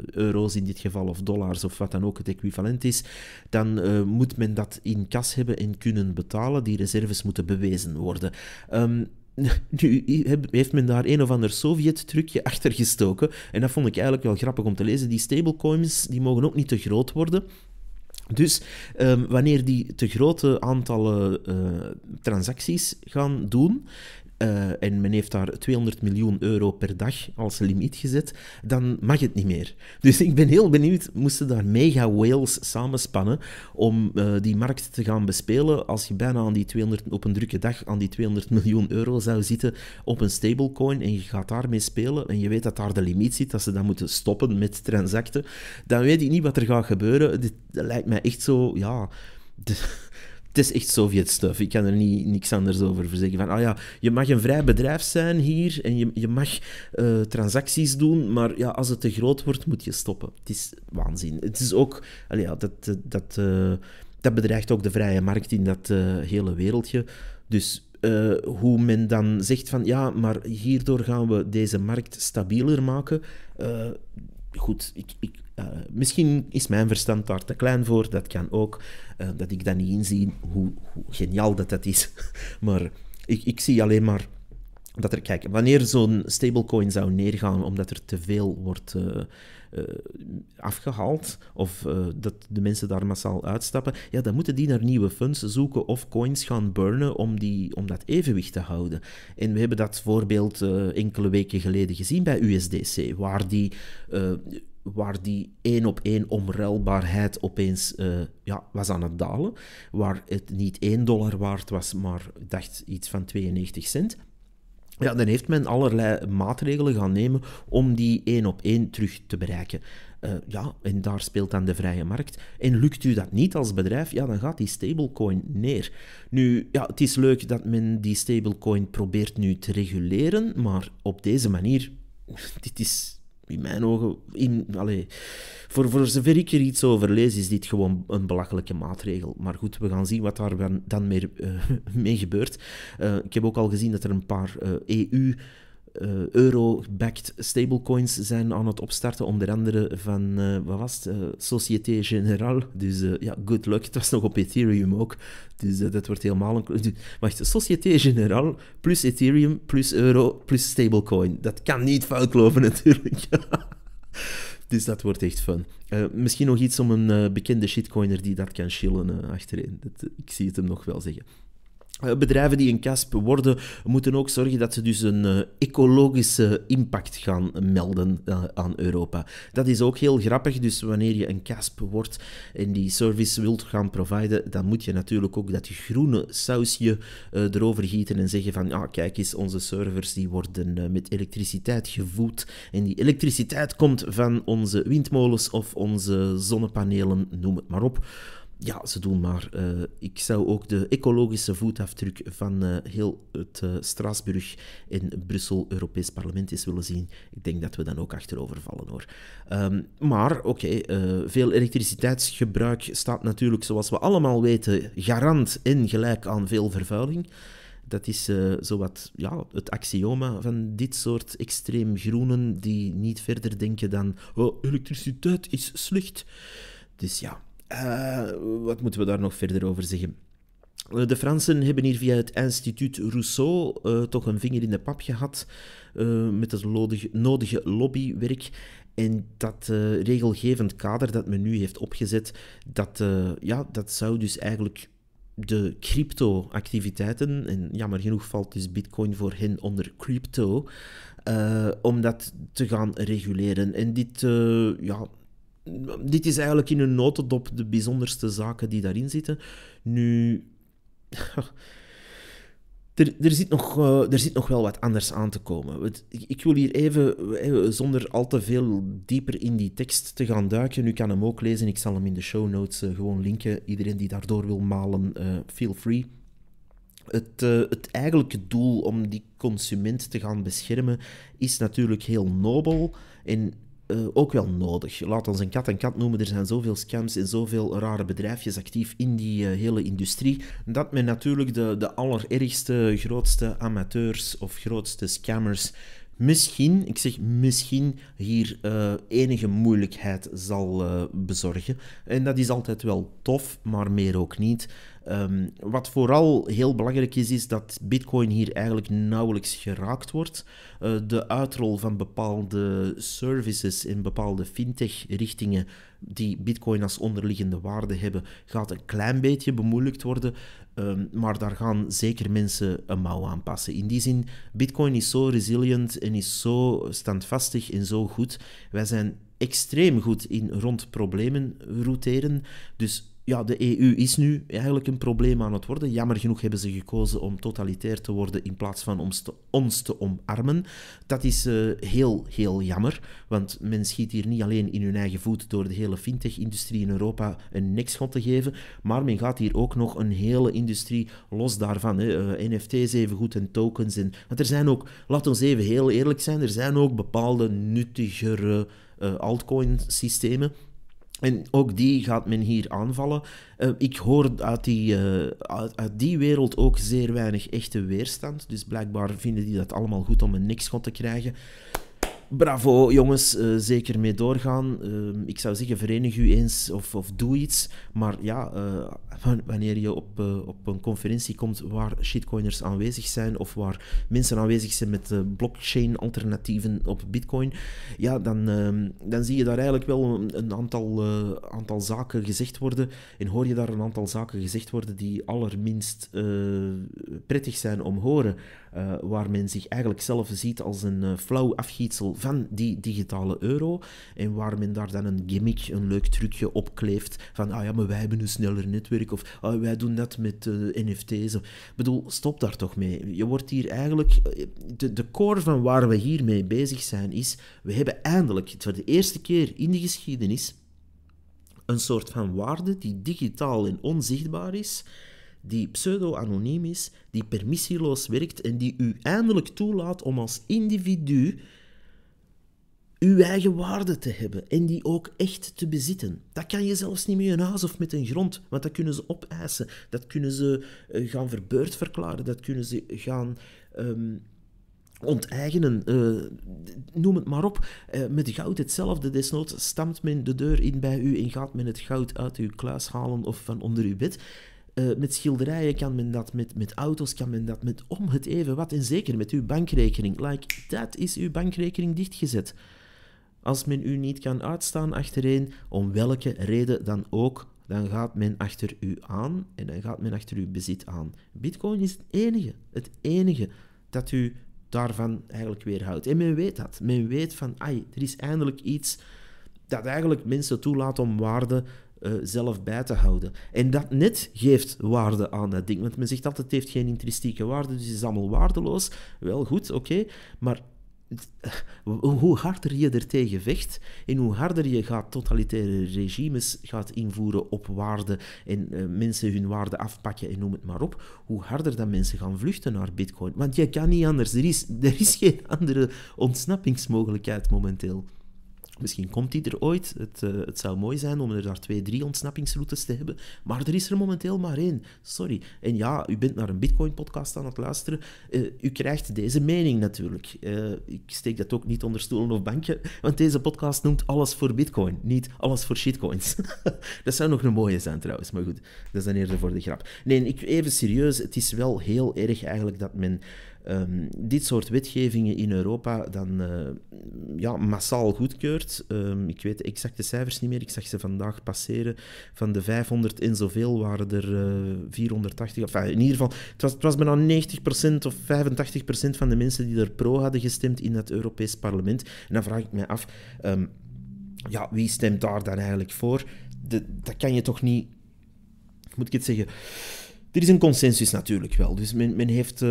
euro's in dit geval, of dollars of wat dan ook het equivalent is, dan moet men dat in kas hebben en kunnen betalen. Die reserves moeten bewezen worden. Ehm, Nu heeft men daar een of ander Sovjet-trucje achter gestoken. En dat vond ik eigenlijk wel grappig om te lezen. Die stablecoins die mogen ook niet te groot worden. Dus ehm, wanneer die te grote aantallen eh, transacties gaan doen, eh, en men heeft daar 200 miljoen euro per dag als limiet gezet, dan mag het niet meer. Dus ik ben heel benieuwd, moesten daar mega whales samenspannen om eh, die markt te gaan bespelen als je bijna aan die 200, op een drukke dag aan die 200 miljoen euro zou zitten op een stablecoin en je gaat daarmee spelen en je weet dat daar de limiet zit, dat ze dan moeten stoppen met transacten, dan weet ik niet wat er gaat gebeuren. Dit lijkt mij echt zo, ja het is echt Sovjet-stuff. Ik kan er niet, niks anders over verzekeren. Van, ah ja, je mag een vrij bedrijf zijn hier en je, je mag eh, transacties doen, maar ja, als het te groot wordt, moet je stoppen. Het is waanzin. Het is ook, allee, dat, dat, eh, dat bedreigt ook de vrije markt in dat eh, hele wereldje. Dus hoe men dan zegt van ja, maar hierdoor gaan we deze markt stabieler maken. goed, ik, ik, eh, misschien is mijn verstand daar te klein voor, dat kan ook, eh, dat ik dan niet inzien hoe, hoe geniaal dat, dat is. maar ik, ik zie alleen maar dat er, kijk, wanneer zo'n stablecoin zou neergaan omdat er te veel wordt eh, afgehaald of dat de mensen daar massaal uitstappen, ja, dan moeten die naar nieuwe funds zoeken of coins gaan burnen om, die, om dat evenwicht te houden. En we hebben dat voorbeeld enkele weken geleden gezien bij USDC, waar die waar die één op één omruilbaarheid opeens eh, ja, was aan het dalen. Waar het niet 1 dollar waard was, maar dacht iets van 92 cent. Ja, dan heeft men allerlei maatregelen gaan nemen om die één op één terug te bereiken. Eh, ja, en daar speelt dan de vrije markt. En lukt u dat niet als bedrijf, ja, dan gaat die stablecoin neer. Nu, ja, het is leuk dat men die stablecoin probeert nu te reguleren, maar op deze manier, dit is in mijn ogen, in, voor, voor zover ik er iets over lees, is dit gewoon een belachelijke maatregel. Maar goed, we gaan zien wat daar dan, dan meer, eh, mee gebeurt. Eh, ik heb ook al gezien dat er een paar eh, EU eh, euro-backed stablecoins zijn aan het opstarten, onder andere van, eh, wat was het, Societe eh, Société Générale. Dus ja, good luck. Het was nog op Ethereum ook. Dus dat wordt helemaal een... Dus, wacht, Société Générale plus Ethereum plus euro plus stablecoin. Dat kan niet fout lopen natuurlijk. dus dat wordt echt fun. misschien nog iets om een bekende shitcoiner die dat kan chillen achterin. ik zie het hem nog wel zeggen. Eh, bedrijven die een KASP worden, moeten ook zorgen dat ze dus een eh, ecologische impact gaan melden eh, aan Europa. Dat is ook heel grappig, dus wanneer je een KASP wordt en die service wilt gaan providen, dan moet je natuurlijk ook dat groene sausje erover gieten en zeggen van, ja, ah, kijk eens, onze servers die worden met elektriciteit gevoed en die elektriciteit komt van onze windmolens of onze zonnepanelen, noem het maar op ja, ze doen maar. Eh, ik zou ook de ecologische voetafdruk van eh, heel het eh, Straatsburg in Brussel Europees Parlement eens willen zien. Ik denk dat we dan ook achterover vallen hoor. Ehm, maar oké, veel elektriciteitsgebruik staat natuurlijk, zoals we allemaal weten, garant in gelijk aan veel vervuiling. Dat is zowat ja, het axioma van dit soort extreem groenen die niet verder denken dan oh, elektriciteit is slecht. Dus ja, eh, wat moeten we daar nog verder over zeggen? Eh, de Fransen hebben hier via het instituut Rousseau eh, toch een vinger in de pap gehad met het nodige lobbywerk. En dat regelgevend kader dat men nu heeft opgezet, dat, ja, dat zou dus eigenlijk de crypto-activiteiten, en jammer genoeg valt dus Bitcoin voor hen onder crypto, om dat te gaan reguleren. En dit, ja, dit is eigenlijk in een notendop de bijzonderste zaken die daarin zitten. Nu, er, er, zit nog, eh, er zit nog wel wat anders aan te komen. Ik, wil hier even, eh, zonder al te veel dieper in die tekst te gaan duiken, u kan hem ook lezen, ik zal hem in de show notes eh, gewoon linken. Iedereen die daardoor wil malen, feel free. Het, het eigenlijke doel om die consument te gaan beschermen is natuurlijk heel nobel en eh, ook wel nodig. Laat ons een kat en kat noemen. Er zijn zoveel scams en zoveel rare bedrijfjes actief in die eh, hele industrie. Dat men natuurlijk de, de allerergste, grootste amateurs of grootste scammers misschien, ik zeg misschien, hier eh, enige moeilijkheid zal bezorgen. En dat is altijd wel tof, maar meer ook niet. Ehm, wat vooral heel belangrijk is, is dat Bitcoin hier eigenlijk nauwelijks geraakt wordt. Eh, de uitrol van bepaalde services in bepaalde fintech-richtingen die Bitcoin als onderliggende waarde hebben, gaat een klein beetje bemoeilijkt worden. Ehm, maar daar gaan zeker mensen een mouw aan passen. In die zin, Bitcoin is zo resilient en is zo standvastig en zo goed. Wij zijn extreem goed in rond problemen routeren. Dus ja, de EU is nu eigenlijk een probleem aan het worden. Jammer genoeg hebben ze gekozen om totalitair te worden in plaats van ons te, ons te omarmen. Dat is eh, heel, heel jammer, want men schiet hier niet alleen in hun eigen voet door de hele fintech-industrie in Europa een nekschot te geven, maar men gaat hier ook nog een hele industrie los daarvan. Hè. Uh, eh, NFT's evengoed en tokens. En, want er zijn ook, laten we even heel eerlijk zijn, er zijn ook bepaalde nuttigere eh, altcoin-systemen en ook die gaat men hier aanvallen. Eh, ik hoor eh, uit die, uit, die wereld ook zeer weinig echte weerstand. Dus blijkbaar vinden die dat allemaal goed om een van te krijgen. Bravo, jongens, eh, zeker mee doorgaan. Ehm, ik zou zeggen, verenig u eens of, of doe iets. Maar ja, eh, wanneer je op, eh, op een conferentie komt waar shitcoiners aanwezig zijn of waar mensen aanwezig zijn met blockchain-alternatieven op bitcoin, ja, dan, ehm, dan zie je daar eigenlijk wel een, een aantal, aantal zaken gezegd worden en hoor je daar een aantal zaken gezegd worden die allerminst prettig zijn om horen. Eh, waar men zich eigenlijk zelf ziet als een eh, flauw afgietsel van die digitale euro en waar men daar dan een gimmick, een leuk trucje kleeft van ah ja, maar wij hebben een sneller netwerk of ah, wij doen dat met eh, NFT's. Ik bedoel, stop daar toch mee. Je wordt hier eigenlijk, de, de core van waar we hiermee bezig zijn is, we hebben eindelijk, voor de eerste keer in de geschiedenis, een soort van waarde die digitaal en onzichtbaar is, die pseudo-anoniem is, die permissieloos werkt en die u eindelijk toelaat om als individu uw eigen waarde te hebben en die ook echt te bezitten. Dat kan je zelfs niet met een huis of met een grond, want dat kunnen ze opeisen, dat kunnen ze eh, gaan verbeurd verklaren, dat kunnen ze gaan ehm, onteigenen, eh, noem het maar op. Eh, met goud hetzelfde, desnoods stamt men de deur in bij u en gaat men het goud uit uw kluis halen of van onder uw bed. Eh, met schilderijen kan men dat, met, met auto's kan men dat, met om het even wat. En zeker met uw bankrekening. Like, dat is uw bankrekening dichtgezet. Als men u niet kan uitstaan achtereen, om welke reden dan ook, dan gaat men achter u aan en dan gaat men achter uw bezit aan. Bitcoin is het enige, het enige dat u daarvan eigenlijk weerhoudt. En men weet dat. Men weet van, ai, er is eindelijk iets dat eigenlijk mensen toelaat om waarde eh, zelf bij te houden. En dat net geeft waarde aan dat ding. Want men zegt altijd, het heeft geen intrinsieke waarde, dus het is allemaal waardeloos. Wel goed, oké, maar eh, hoe harder je er tegen vecht en hoe harder je gaat totalitaire regimes gaat invoeren op waarde en eh, mensen hun waarde afpakken en noem het maar op, hoe harder dat mensen gaan vluchten naar bitcoin. Want je kan niet anders, er is, er is geen andere ontsnappingsmogelijkheid momenteel. Misschien komt die er ooit. Het, eh, het zou mooi zijn om er daar twee, drie ontsnappingsroutes te hebben. Maar er is er momenteel maar één. Sorry. En ja, u bent naar een Bitcoin-podcast aan het luisteren. Eh, u krijgt deze mening natuurlijk. Eh, ik steek dat ook niet onder stoelen of bankje. Want deze podcast noemt alles voor Bitcoin, niet alles voor shitcoins. dat zou nog een mooie zijn trouwens. Maar goed, dat is dan eerder voor de grap. Nee, ik, even serieus. Het is wel heel erg eigenlijk dat men Ehm, dit soort wetgevingen in Europa dan eh, ja, massaal goedkeurt. Ehm, ik weet de exacte cijfers niet meer, ik zag ze vandaag passeren. Van de 500 en zoveel waren er 480, eh, enfin, in ieder geval, het was, het was bijna 90% of 85% van de mensen die er pro hadden gestemd in het Europees Parlement. En dan vraag ik mij af, ehm, ja, wie stemt daar dan eigenlijk voor? dat kan je toch niet, moet ik het zeggen... Er is een consensus natuurlijk wel. Dus men, men heeft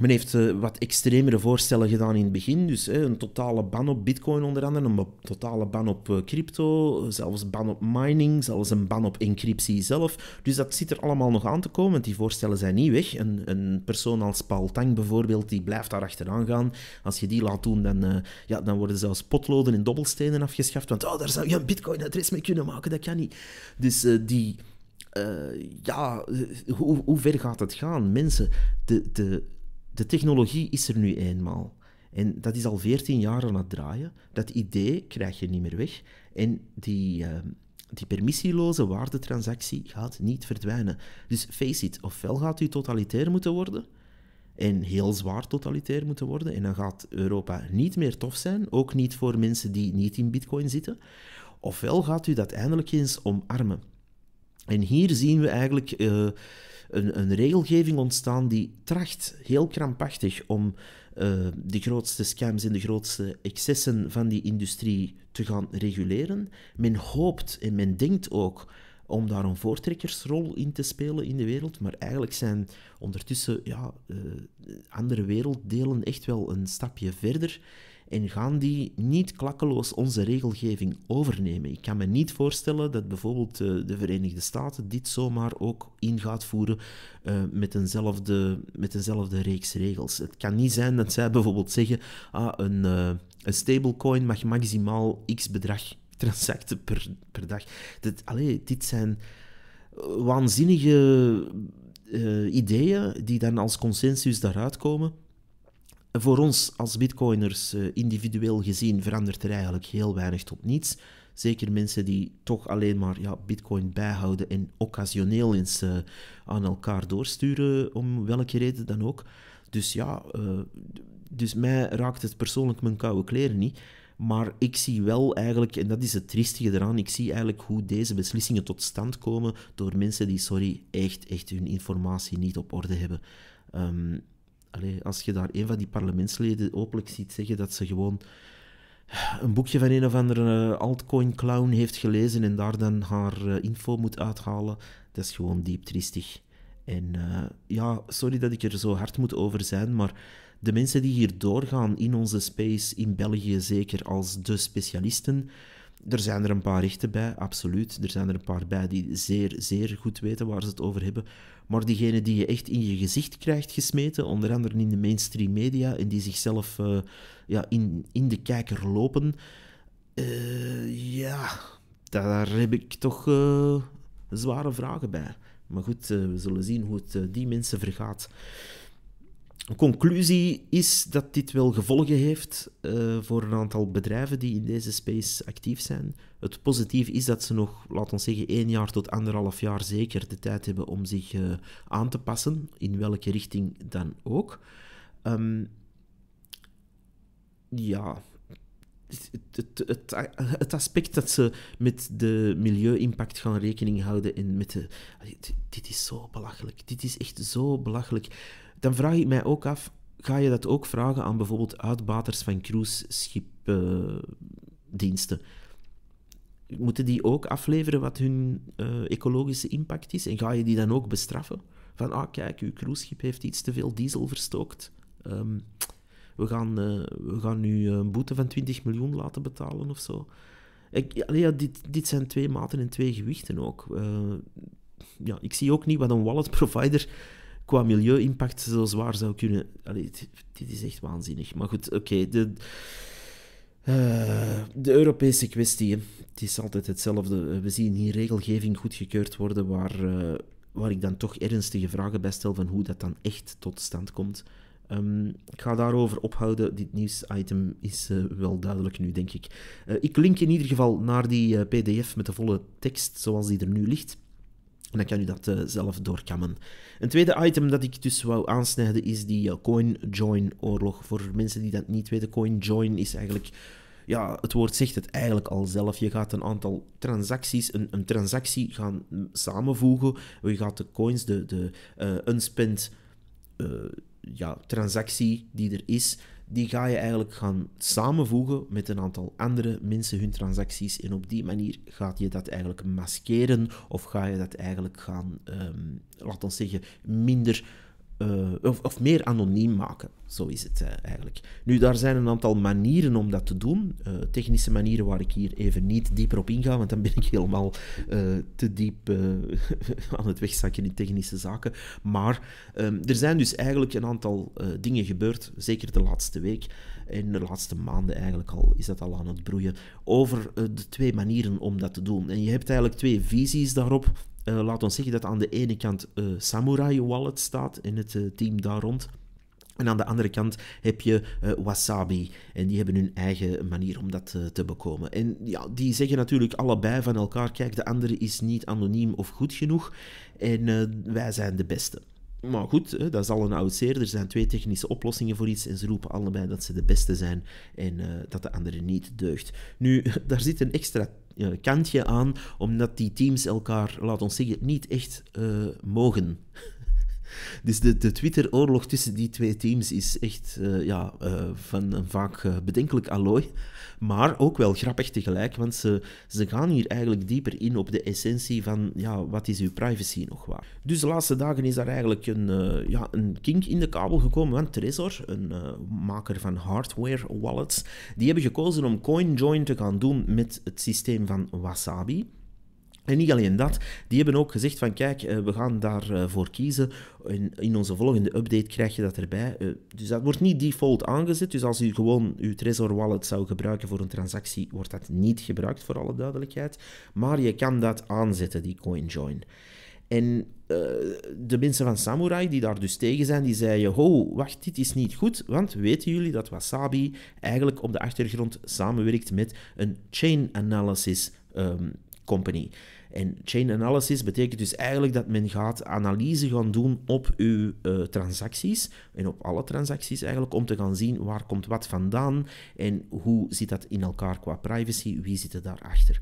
men heeft eh, wat extremere voorstellen gedaan in het begin. Dus een totale ban op bitcoin onder andere, een totale ban op eh, crypto, zelfs ban op mining, zelfs een ban op encryptie zelf. Dus dat zit er allemaal nog aan te komen, want die voorstellen zijn niet weg. Een, een persoon als Paul Tang bijvoorbeeld, die blijft daar achteraan gaan. Als je die laat doen, dan, eh, ja, dan worden zelfs potloden en dobbelstenen afgeschaft, want oh, daar zou je een bitcoin-adres mee kunnen maken, dat kan niet. Dus die... ja, hoe, ver gaat het gaan? Mensen, de, de, de technologie is er nu eenmaal. En dat is al 14 jaar aan het draaien. Dat idee krijg je niet meer weg. En die, uh, die permissieloze waardetransactie gaat niet verdwijnen. Dus face it, ofwel gaat u totalitair moeten worden, en heel zwaar totalitair moeten worden. En dan gaat Europa niet meer tof zijn, ook niet voor mensen die niet in bitcoin zitten. Ofwel gaat u dat eindelijk eens omarmen. En hier zien we eigenlijk eh, een, een, regelgeving ontstaan die tracht heel krampachtig om eh, de grootste scams en de grootste excessen van die industrie te gaan reguleren. Men hoopt en men denkt ook om daar een voortrekkersrol in te spelen in de wereld. Maar eigenlijk zijn ondertussen ja, eh, andere werelddelen echt wel een stapje verder en gaan die niet klakkeloos onze regelgeving overnemen. Ik kan me niet voorstellen dat bijvoorbeeld eh, de Verenigde Staten dit zomaar ook in gaat voeren eh, met, eenzelfde, met eenzelfde reeks regels. Het kan niet zijn dat zij bijvoorbeeld zeggen: ah, een, eh, een stablecoin mag maximaal x bedrag transacten per, per dag. Dat, allee, dit zijn waanzinnige ideeën die dan als consensus daaruit komen voor ons als bitcoiners eh, individueel gezien verandert er eigenlijk heel weinig tot niets. Zeker mensen die toch alleen maar ja, bitcoin bijhouden en occasioneel eens eh, aan elkaar doorsturen, om welke reden dan ook. Dus ja, eh, dus mij raakt het persoonlijk mijn koude kleren niet. Maar ik zie wel eigenlijk, en dat is het triestige eraan, ik zie eigenlijk hoe deze beslissingen tot stand komen door mensen die, sorry, echt, echt hun informatie niet op orde hebben. Um, als je daar een van die parlementsleden openlijk ziet zeggen dat ze gewoon een boekje van een of andere eh, altcoin clown heeft gelezen en daar dan haar eh, info moet uithalen, dat is gewoon diep triestig. En eh, ja, sorry dat ik er zo hard moet over zijn, maar de mensen die hier doorgaan in onze space, in België zeker als de specialisten, er zijn er een paar richten bij, absoluut. Er zijn er een paar bij die zeer, zeer goed weten waar ze het over hebben. Maar diegenen die je echt in je gezicht krijgt gesmeten, onder andere in de mainstream media, en die zichzelf eh, ja, in, in de kijker lopen, eh, ja, daar heb ik toch eh, zware vragen bij. Maar goed, we zullen zien hoe het die mensen vergaat. De conclusie is dat dit wel gevolgen heeft eh, voor een aantal bedrijven die in deze space actief zijn. Het positieve is dat ze nog, laten we zeggen, één jaar tot anderhalf jaar zeker de tijd hebben om zich eh, aan te passen, in welke richting dan ook. Ehm, ja, het, het, het, aspect dat ze met de milieu-impact gaan rekening houden en met de... dit is zo belachelijk. Dit is echt zo belachelijk dan vraag ik mij ook af, ga je dat ook vragen aan bijvoorbeeld uitbaters van cruiseschipdiensten? Moeten die ook afleveren wat hun eh, ecologische impact is? En ga je die dan ook bestraffen? Van, ah kijk, uw cruiseschip heeft iets te veel diesel verstookt. Ehm, we, gaan, eh, we gaan nu een boete van 20 miljoen laten betalen of zo. ja, dit, dit zijn twee maten en twee gewichten ook. Eh, ja, ik zie ook niet wat een wallet provider qua milieu-impact zo zwaar zou kunnen. dit, is echt waanzinnig. Maar goed, oké. de, eh, de Europese kwestie. Het is altijd hetzelfde. We zien hier regelgeving goedgekeurd worden waar, eh, waar ik dan toch ernstige vragen bij stel van hoe dat dan echt tot stand komt. Ehm, ik ga daarover ophouden. Dit nieuwsitem is eh, wel duidelijk nu, denk ik. ik link in ieder geval naar die PDF met de volle tekst zoals die er nu ligt. En dan kan u dat eh, zelf doorkammen. Een tweede item dat ik dus wou aansnijden is die eh, coin-join-oorlog. Voor mensen die dat niet weten, coin-join is eigenlijk... Ja, het woord zegt het eigenlijk al zelf. Je gaat een aantal transacties, een, een transactie gaan mm, samenvoegen. Je gaat de coins, de, de eh, unspent ja, transactie die er is, die ga je eigenlijk gaan samenvoegen met een aantal andere mensen, hun transacties. En op die manier gaat je dat eigenlijk maskeren of ga je dat eigenlijk gaan, um, ehm, laten we zeggen, minder eh, of, meer anoniem maken. Zo is het eh, eigenlijk. Nu, daar zijn een aantal manieren om dat te doen. Eh, technische manieren waar ik hier even niet dieper op inga, want dan ben ik helemaal te diep aan het wegzakken in technische zaken. Maar ehm, er zijn dus eigenlijk een aantal dingen gebeurd, zeker de laatste week en de laatste maanden eigenlijk al is dat al aan het broeien, over de twee manieren om dat te doen. En je hebt eigenlijk twee visies daarop. Eh, laat ons zeggen dat aan de ene kant eh, Samurai Wallet staat en het eh, team daar rond. En aan de andere kant heb je Wasabi. En die hebben hun eigen manier om dat te bekomen. En ja, die zeggen natuurlijk allebei van elkaar: kijk, de andere is niet anoniem of goed genoeg. En wij zijn de beste. Maar goed, dat is al een oud zeer. Er zijn twee technische oplossingen voor iets en ze roepen allebei dat ze de beste zijn en dat de andere niet deugt. Nu, daar zit een extra eh, kantje aan, omdat die teams elkaar, laat ons zeggen, niet echt eh, mogen. Dus de, de Twitter-oorlog tussen die twee teams is echt eh, ja, eh, van een eh, vaak bedenkelijk allooi. Maar ook wel grappig tegelijk, want ze, ze gaan hier eigenlijk dieper in op de essentie van ja, wat is uw privacy nog waar. Dus de laatste dagen is daar eigenlijk een, ja, een kink in de kabel gekomen, want Trezor, een maker van hardware wallets, die hebben gekozen om CoinJoin te gaan doen met het systeem van Wasabi. En niet alleen dat, die hebben ook gezegd van kijk, eh, we gaan daarvoor kiezen. In, in onze volgende update krijg je dat erbij. Eh, dus dat wordt niet default aangezet. Dus als u gewoon uw Trezor Wallet zou gebruiken voor een transactie, wordt dat niet gebruikt voor alle duidelijkheid. Maar je kan dat aanzetten, die CoinJoin. En eh, de mensen van Samurai, die daar dus tegen zijn, die zeiden: Ho, wacht, dit is niet goed. Want weten jullie dat Wasabi eigenlijk op de achtergrond samenwerkt met een chain analysis ehm, company? En chain analysis betekent dus eigenlijk dat men gaat analyse gaan doen op uw eh, transacties en op alle transacties eigenlijk om te gaan zien waar komt wat vandaan en hoe zit dat in elkaar qua privacy, wie zit er daarachter.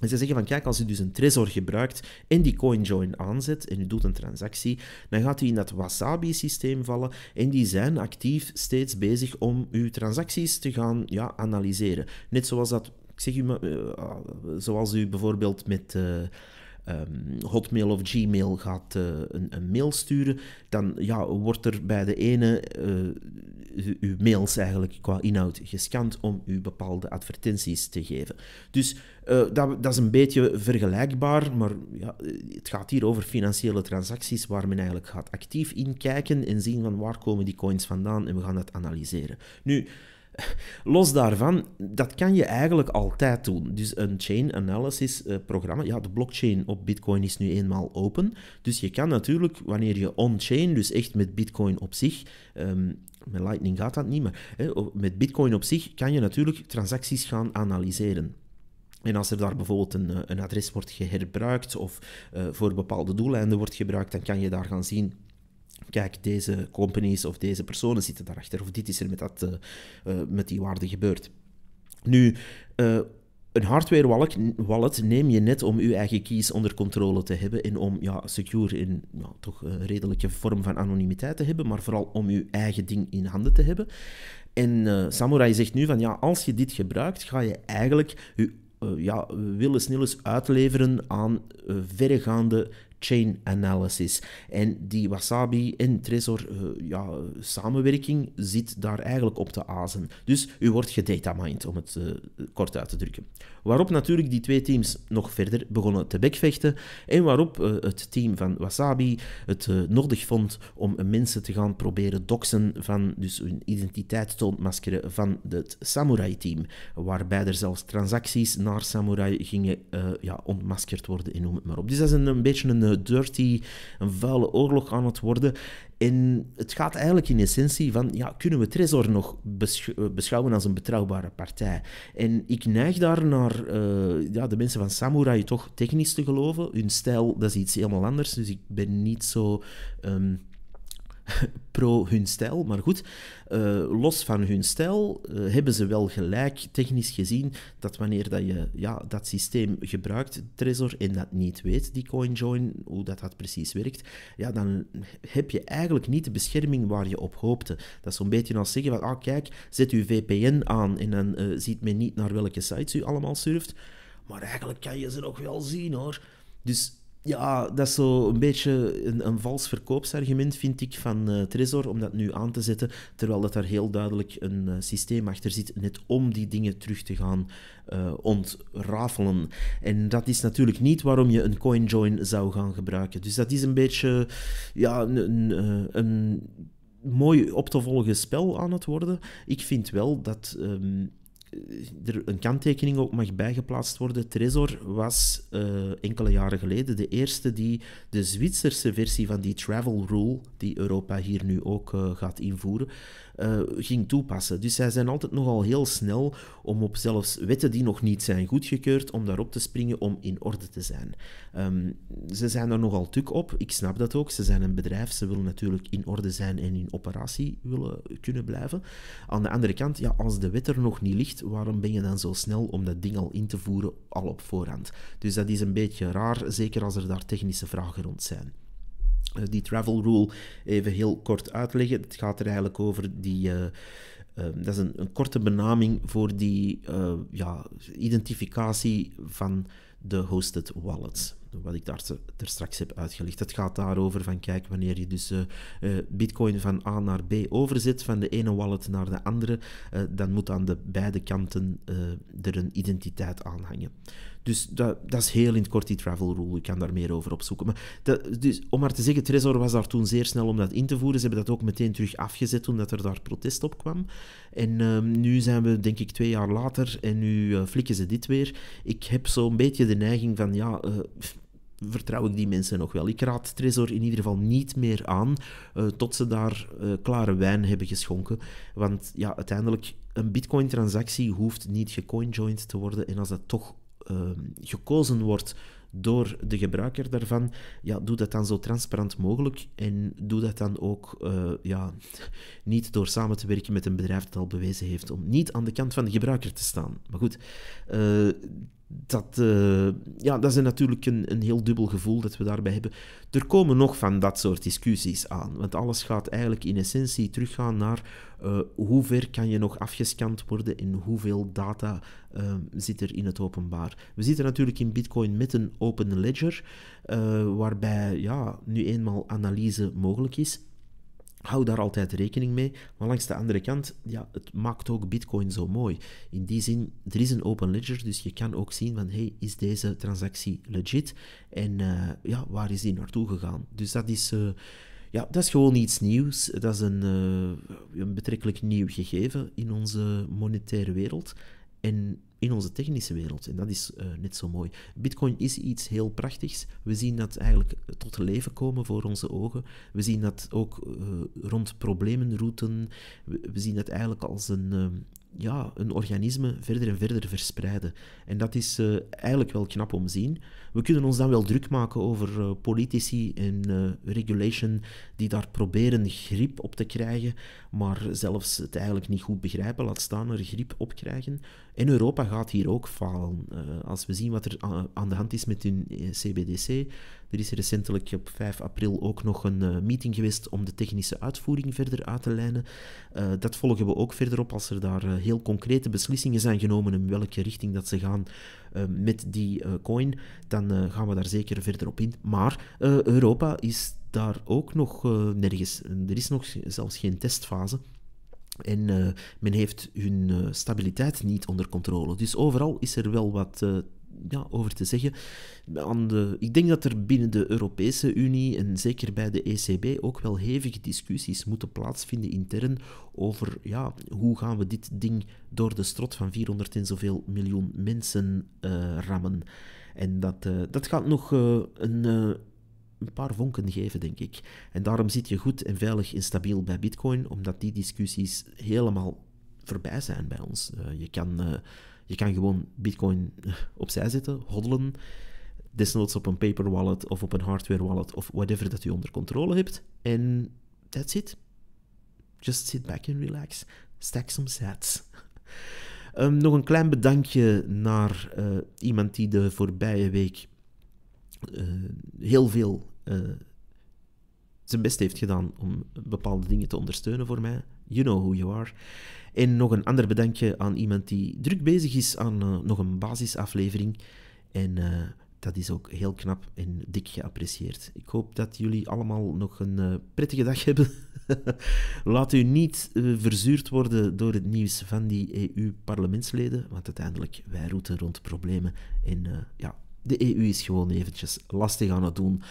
En ze zeggen van kijk, als u dus een Trezor gebruikt en die CoinJoin aanzet en u doet een transactie, dan gaat u in dat Wasabi-systeem vallen en die zijn actief steeds bezig om uw transacties te gaan ja, analyseren. Net zoals dat ik zeg u, eh, ah, zoals u bijvoorbeeld met eh, ehm, Hotmail of Gmail gaat eh, een, een, mail sturen, dan ja, wordt er bij de ene uw mails eigenlijk qua inhoud gescand om u bepaalde advertenties te geven. Dus dat, dat, is een beetje vergelijkbaar, maar ja, het gaat hier over financiële transacties waar men eigenlijk gaat actief in kijken en zien van waar komen die coins vandaan en we gaan dat analyseren. Nu, Los daarvan, dat kan je eigenlijk altijd doen. Dus een chain analysis eh, programma, ja, de blockchain op Bitcoin is nu eenmaal open. Dus je kan natuurlijk, wanneer je on-chain, dus echt met Bitcoin op zich, ehm, met Lightning gaat dat niet, maar met Bitcoin op zich kan je natuurlijk transacties gaan analyseren. En als er daar bijvoorbeeld een, eh, een adres wordt geherbruikt of eh, voor bepaalde doeleinden wordt gebruikt, dan kan je daar gaan zien kijk, deze companies of deze personen zitten daarachter, of dit is er met, dat, eh, eh, met die waarde gebeurd. Nu, eh, een hardware wallet, neem je net om je eigen keys onder controle te hebben en om ja, secure in toch een redelijke vorm van anonimiteit te hebben, maar vooral om je eigen ding in handen te hebben. En Samurai zegt nu van ja, als je dit gebruikt, ga je eigenlijk je ja, willen eens uitleveren aan verregaande chain analysis. En die Wasabi en Trezor eh, ja, samenwerking zit daar eigenlijk op te azen. Dus u wordt gedatamined, om het eh, kort uit te drukken. Waarop natuurlijk die twee teams nog verder begonnen te bekvechten en waarop eh, het team van Wasabi het nodig vond om mensen te gaan proberen doxen van dus hun identiteit te ontmaskeren van het samurai-team, waarbij er zelfs transacties naar samurai gingen ja, ontmaskerd worden en noem het maar op. Dus dat is een, een beetje een dirty, een vuile oorlog aan het worden. En het gaat eigenlijk in essentie van, ja, kunnen we Trezor nog eh, beschouwen als een betrouwbare partij? En ik neig daar naar eh, ja, de mensen van Samurai toch technisch te geloven. Hun stijl, dat is iets helemaal anders, dus ik ben niet zo... Ehm, hun stijl. Maar goed, eh, los van hun stijl eh, hebben ze wel gelijk technisch gezien dat wanneer dat je ja, dat systeem gebruikt, Trezor, en dat niet weet, die CoinJoin, hoe dat, dat precies werkt, ja, dan heb je eigenlijk niet de bescherming waar je op hoopte. Dat is zo'n beetje als zeggen van, ah kijk, zet uw VPN aan en dan eh, ziet men niet naar welke sites u allemaal surft. Maar eigenlijk kan je ze nog wel zien hoor. Dus ja, dat is zo een beetje een, vals verkoopsargument, vind ik, van uh, eh, Trezor om dat nu aan te zetten. Terwijl dat daar heel duidelijk een eh, systeem achter zit, net om die dingen terug te gaan uh, ontrafelen. En dat is natuurlijk niet waarom je een CoinJoin zou gaan gebruiken. Dus dat is een beetje ja, een, een, mooi op te volgen spel aan het worden. Ik vind wel dat. Ehm, er een kanttekening ook mag bijgeplaatst worden. Trezor was eh, enkele jaren geleden de eerste die de Zwitserse versie van die travel rule, die Europa hier nu ook eh, gaat invoeren, eh, ging toepassen. Dus zij zijn altijd nogal heel snel om op zelfs wetten die nog niet zijn goedgekeurd, om daarop te springen om in orde te zijn. Ehm, ze zijn er nogal tuk op, ik snap dat ook. Ze zijn een bedrijf, ze willen natuurlijk in orde zijn en in operatie willen kunnen blijven. Aan de andere kant, ja, als de wet er nog niet ligt, waarom ben je dan zo snel om dat ding al in te voeren, al op voorhand? Dus dat is een beetje raar, zeker als er daar technische vragen rond zijn. Eh, die travel rule even heel kort uitleggen. Het gaat er eigenlijk over die. Eh, ehm, dat is een, een, korte benaming voor die eh, ja, identificatie van de hosted wallets. Wat ik daar ter straks heb uitgelegd. Het gaat daarover van kijk, wanneer je dus bitcoin van A naar B overzet, van de ene wallet naar de andere, dan moet aan de beide kanten er een identiteit aan hangen. Dus dat, dat is heel in het kort die travel rule. Ik kan daar meer over opzoeken. Maar dus, om maar te zeggen, Trezor was daar toen zeer snel om dat in te voeren. Ze hebben dat ook meteen terug afgezet omdat er daar protest op kwam. En ehm, nu zijn we, denk ik, twee jaar later en nu eh, flikken ze dit weer. Ik heb zo'n beetje de neiging van, ja, eh, vertrouw ik die mensen nog wel. Ik raad Trezor in ieder geval niet meer aan eh, tot ze daar klare wijn hebben geschonken. Want ja, uiteindelijk, een bitcoin-transactie hoeft niet gecoinjoined te worden. En als dat toch Ehm, gekozen wordt door de gebruiker daarvan, ja, doe dat dan zo transparant mogelijk en doe dat dan ook eh, ja, niet door samen te werken met een bedrijf dat al bewezen heeft om niet aan de kant van de gebruiker te staan. Maar goed, uh, dat, eh, ja, dat is natuurlijk een, een heel dubbel gevoel dat we daarbij hebben. Er komen nog van dat soort discussies aan. Want alles gaat eigenlijk in essentie teruggaan naar uh, hoe ver kan je nog afgescand worden en hoeveel data eh, zit er in het openbaar. We zitten natuurlijk in Bitcoin met een open ledger, waarbij ja, nu eenmaal analyse mogelijk is. Hou daar altijd rekening mee. Maar langs de andere kant, ja, het maakt ook Bitcoin zo mooi. In die zin, er is een open ledger, dus je kan ook zien van, hey, is deze transactie legit? En eh, ja, waar is die naartoe gegaan? Dus dat is, eh, ja, dat is gewoon iets nieuws. Dat is een, eh, een betrekkelijk nieuw gegeven in onze monetaire wereld. En in onze technische wereld. En dat is eh, net zo mooi. Bitcoin is iets heel prachtigs. We zien dat eigenlijk tot leven komen voor onze ogen. We zien dat ook eh, rond problemenrouten. We, we, zien dat eigenlijk als een, ehm, ja, een organisme verder en verder verspreiden. En dat is eh, eigenlijk wel knap om te zien. We kunnen ons dan wel druk maken over eh, politici en eh, regulation die daar proberen grip op te krijgen, maar zelfs het eigenlijk niet goed begrijpen, laat staan er grip op krijgen. En Europa gaat hier ook falen. als we zien wat er aan de hand is met hun CBDC, er is recentelijk op 5 april ook nog een eh, meeting geweest om de technische uitvoering verder uit te lijnen. Eh, dat volgen we ook verder op als er daar eh, heel concrete beslissingen zijn genomen in welke richting dat ze gaan met die coin. Dan gaan we daar zeker verder op in. Maar Europa is daar ook nog nergens. Er is nog zelfs geen testfase. En men heeft hun stabiliteit niet onder controle. Dus overal is er wel wat ja, over te zeggen. Aan de, ik denk dat er binnen de Europese Unie en zeker bij de ECB ook wel hevige discussies moeten plaatsvinden intern over ja, hoe gaan we dit ding door de strot van 400 en zoveel miljoen mensen uh, rammen. En dat, eh, dat gaat nog eh, een, een paar vonken geven, denk ik. En daarom zit je goed en veilig en stabiel bij Bitcoin, omdat die discussies helemaal voorbij zijn bij ons. je kan je kan gewoon Bitcoin opzij zetten, hoddelen, desnoods op een paper wallet of op een hardware wallet of whatever dat je onder controle hebt. En that's it. Just sit back and relax. Stack some sats. Ehm, nog een klein bedankje naar eh, iemand die de voorbije week eh, heel veel eh, zijn best heeft gedaan om bepaalde dingen te ondersteunen voor mij. You know who you are. En nog een ander bedankje aan iemand die druk bezig is aan eh, nog een basisaflevering. En eh, dat is ook heel knap en dik geapprecieerd. Ik hoop dat jullie allemaal nog een eh, prettige dag hebben. Laat u niet verzuurd worden door het nieuws van die EU-parlementsleden. Want uiteindelijk, wij roeten rond problemen. En ja, de EU is gewoon eventjes lastig aan het doen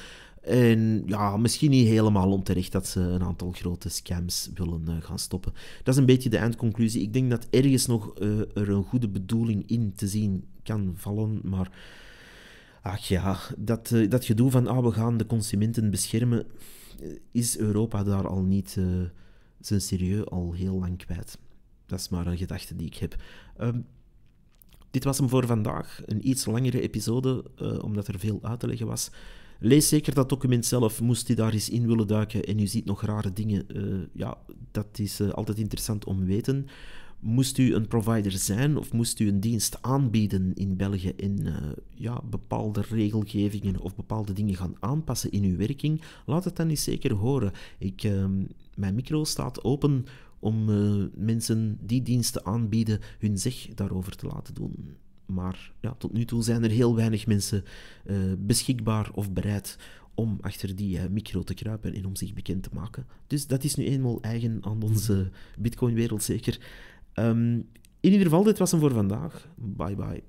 en ja, misschien niet helemaal onterecht dat ze een aantal grote scams willen eh, gaan stoppen. Dat is een beetje de eindconclusie. Ik denk dat ergens nog eh, er een goede bedoeling in te zien kan vallen, maar... Ach ja, dat, eh, dat gedoe van ah, we gaan de consumenten beschermen, is Europa daar al niet zijn serieus al heel lang kwijt. Dat is maar een gedachte die ik heb. Ehm, dit was hem voor vandaag. Een iets langere episode, omdat er veel uit te leggen was. Lees zeker dat document zelf, moest hij daar eens in willen duiken en u ziet nog rare dingen. Eh, ja, dat is eh, altijd interessant om te weten. Moest u een provider zijn of moest u een dienst aanbieden in België en eh, ja, bepaalde regelgevingen of bepaalde dingen gaan aanpassen in uw werking? Laat het dan eens zeker horen. Ik, ehm, mijn micro staat open om mensen die diensten aanbieden hun zeg daarover te laten doen. Maar ja, tot nu toe zijn er heel weinig mensen eh, beschikbaar of bereid om achter die eh, micro te kruipen en om zich bekend te maken. Dus dat is nu eenmaal eigen aan onze Bitcoin-wereld zeker. Ehm, in ieder geval, dit was hem voor vandaag. Bye bye.